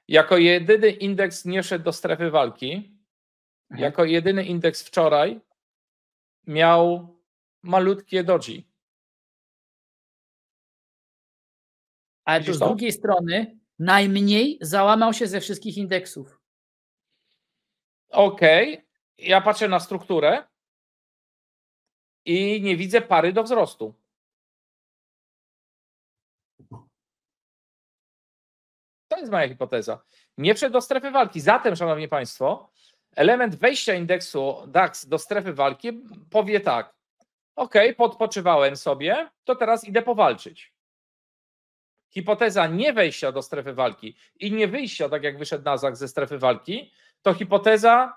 Jako jedyny indeks nie szedł do strefy walki. Aha. Mhm. Jako jedyny indeks wczoraj miał malutkie doji. Ale to z drugiej strony najmniej załamał się ze wszystkich indeksów. Okej, okay. ja patrzę na strukturę i nie widzę pary do wzrostu. To jest moja hipoteza. Nie wszedł do strefy walki. Zatem, szanowni państwo, element wejścia indeksu DAX do strefy walki powie tak. OK, podpoczywałem sobie, to teraz idę powalczyć. Hipoteza nie wejścia do strefy walki i nie wyjścia, tak jak wyszedł Nazak ze strefy walki, to hipoteza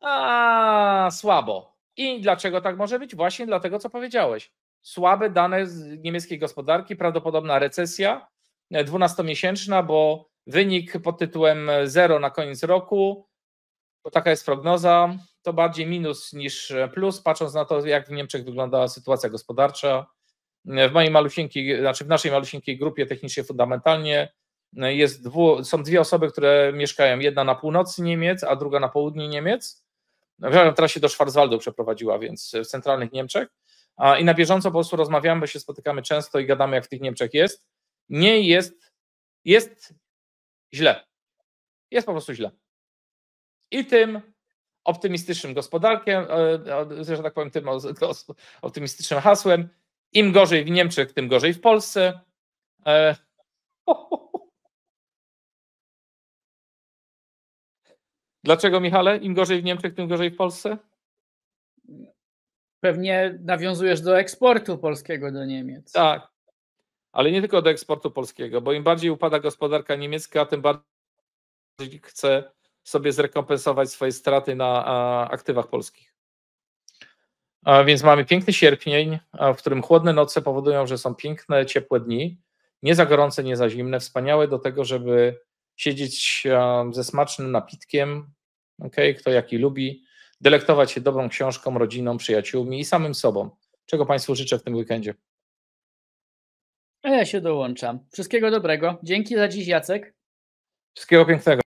a, słabo. I dlaczego tak może być? Właśnie dlatego, co powiedziałeś. Słabe dane z niemieckiej gospodarki, prawdopodobna recesja 12-miesięczna, e, bo wynik pod tytułem zero na koniec roku, bo taka jest prognoza, to bardziej minus niż plus, patrząc na to, jak w Niemczech wygląda sytuacja gospodarcza. W mojej malusienki, znaczy w naszej malusieńkiej grupie technicznie fundamentalnie jest dwu, są dwie osoby, które mieszkają, jedna na północy Niemiec, a druga na południu Niemiec. Teraz się do Schwarzwaldu przeprowadziła, więc w centralnych Niemczech. a I na bieżąco po prostu rozmawiamy, bo się spotykamy często i gadamy, jak w tych Niemczech jest. Nie jest, jest źle. Jest po prostu źle. I tym optymistycznym gospodarkiem, e, e, że tak powiem, tym optymistycznym hasłem, im gorzej w Niemczech, tym gorzej w Polsce. E, Dlaczego, Michale, im gorzej w Niemczech, tym gorzej w Polsce? Pewnie nawiązujesz do eksportu polskiego do Niemiec. Tak, ale nie tylko do eksportu polskiego, bo im bardziej upada gospodarka niemiecka, tym bardziej chce sobie zrekompensować swoje straty na aktywach polskich. Więc mamy piękny sierpień, w którym chłodne noce powodują, że są piękne, ciepłe dni, nie za gorące, nie za zimne, wspaniałe do tego, żeby siedzieć ze smacznym napitkiem, okay, kto jaki lubi, delektować się dobrą książką, rodziną, przyjaciółmi i samym sobą. Czego Państwu życzę w tym weekendzie? A ja się dołączam. Wszystkiego dobrego. Dzięki za dziś, Jacek. Wszystkiego pięknego.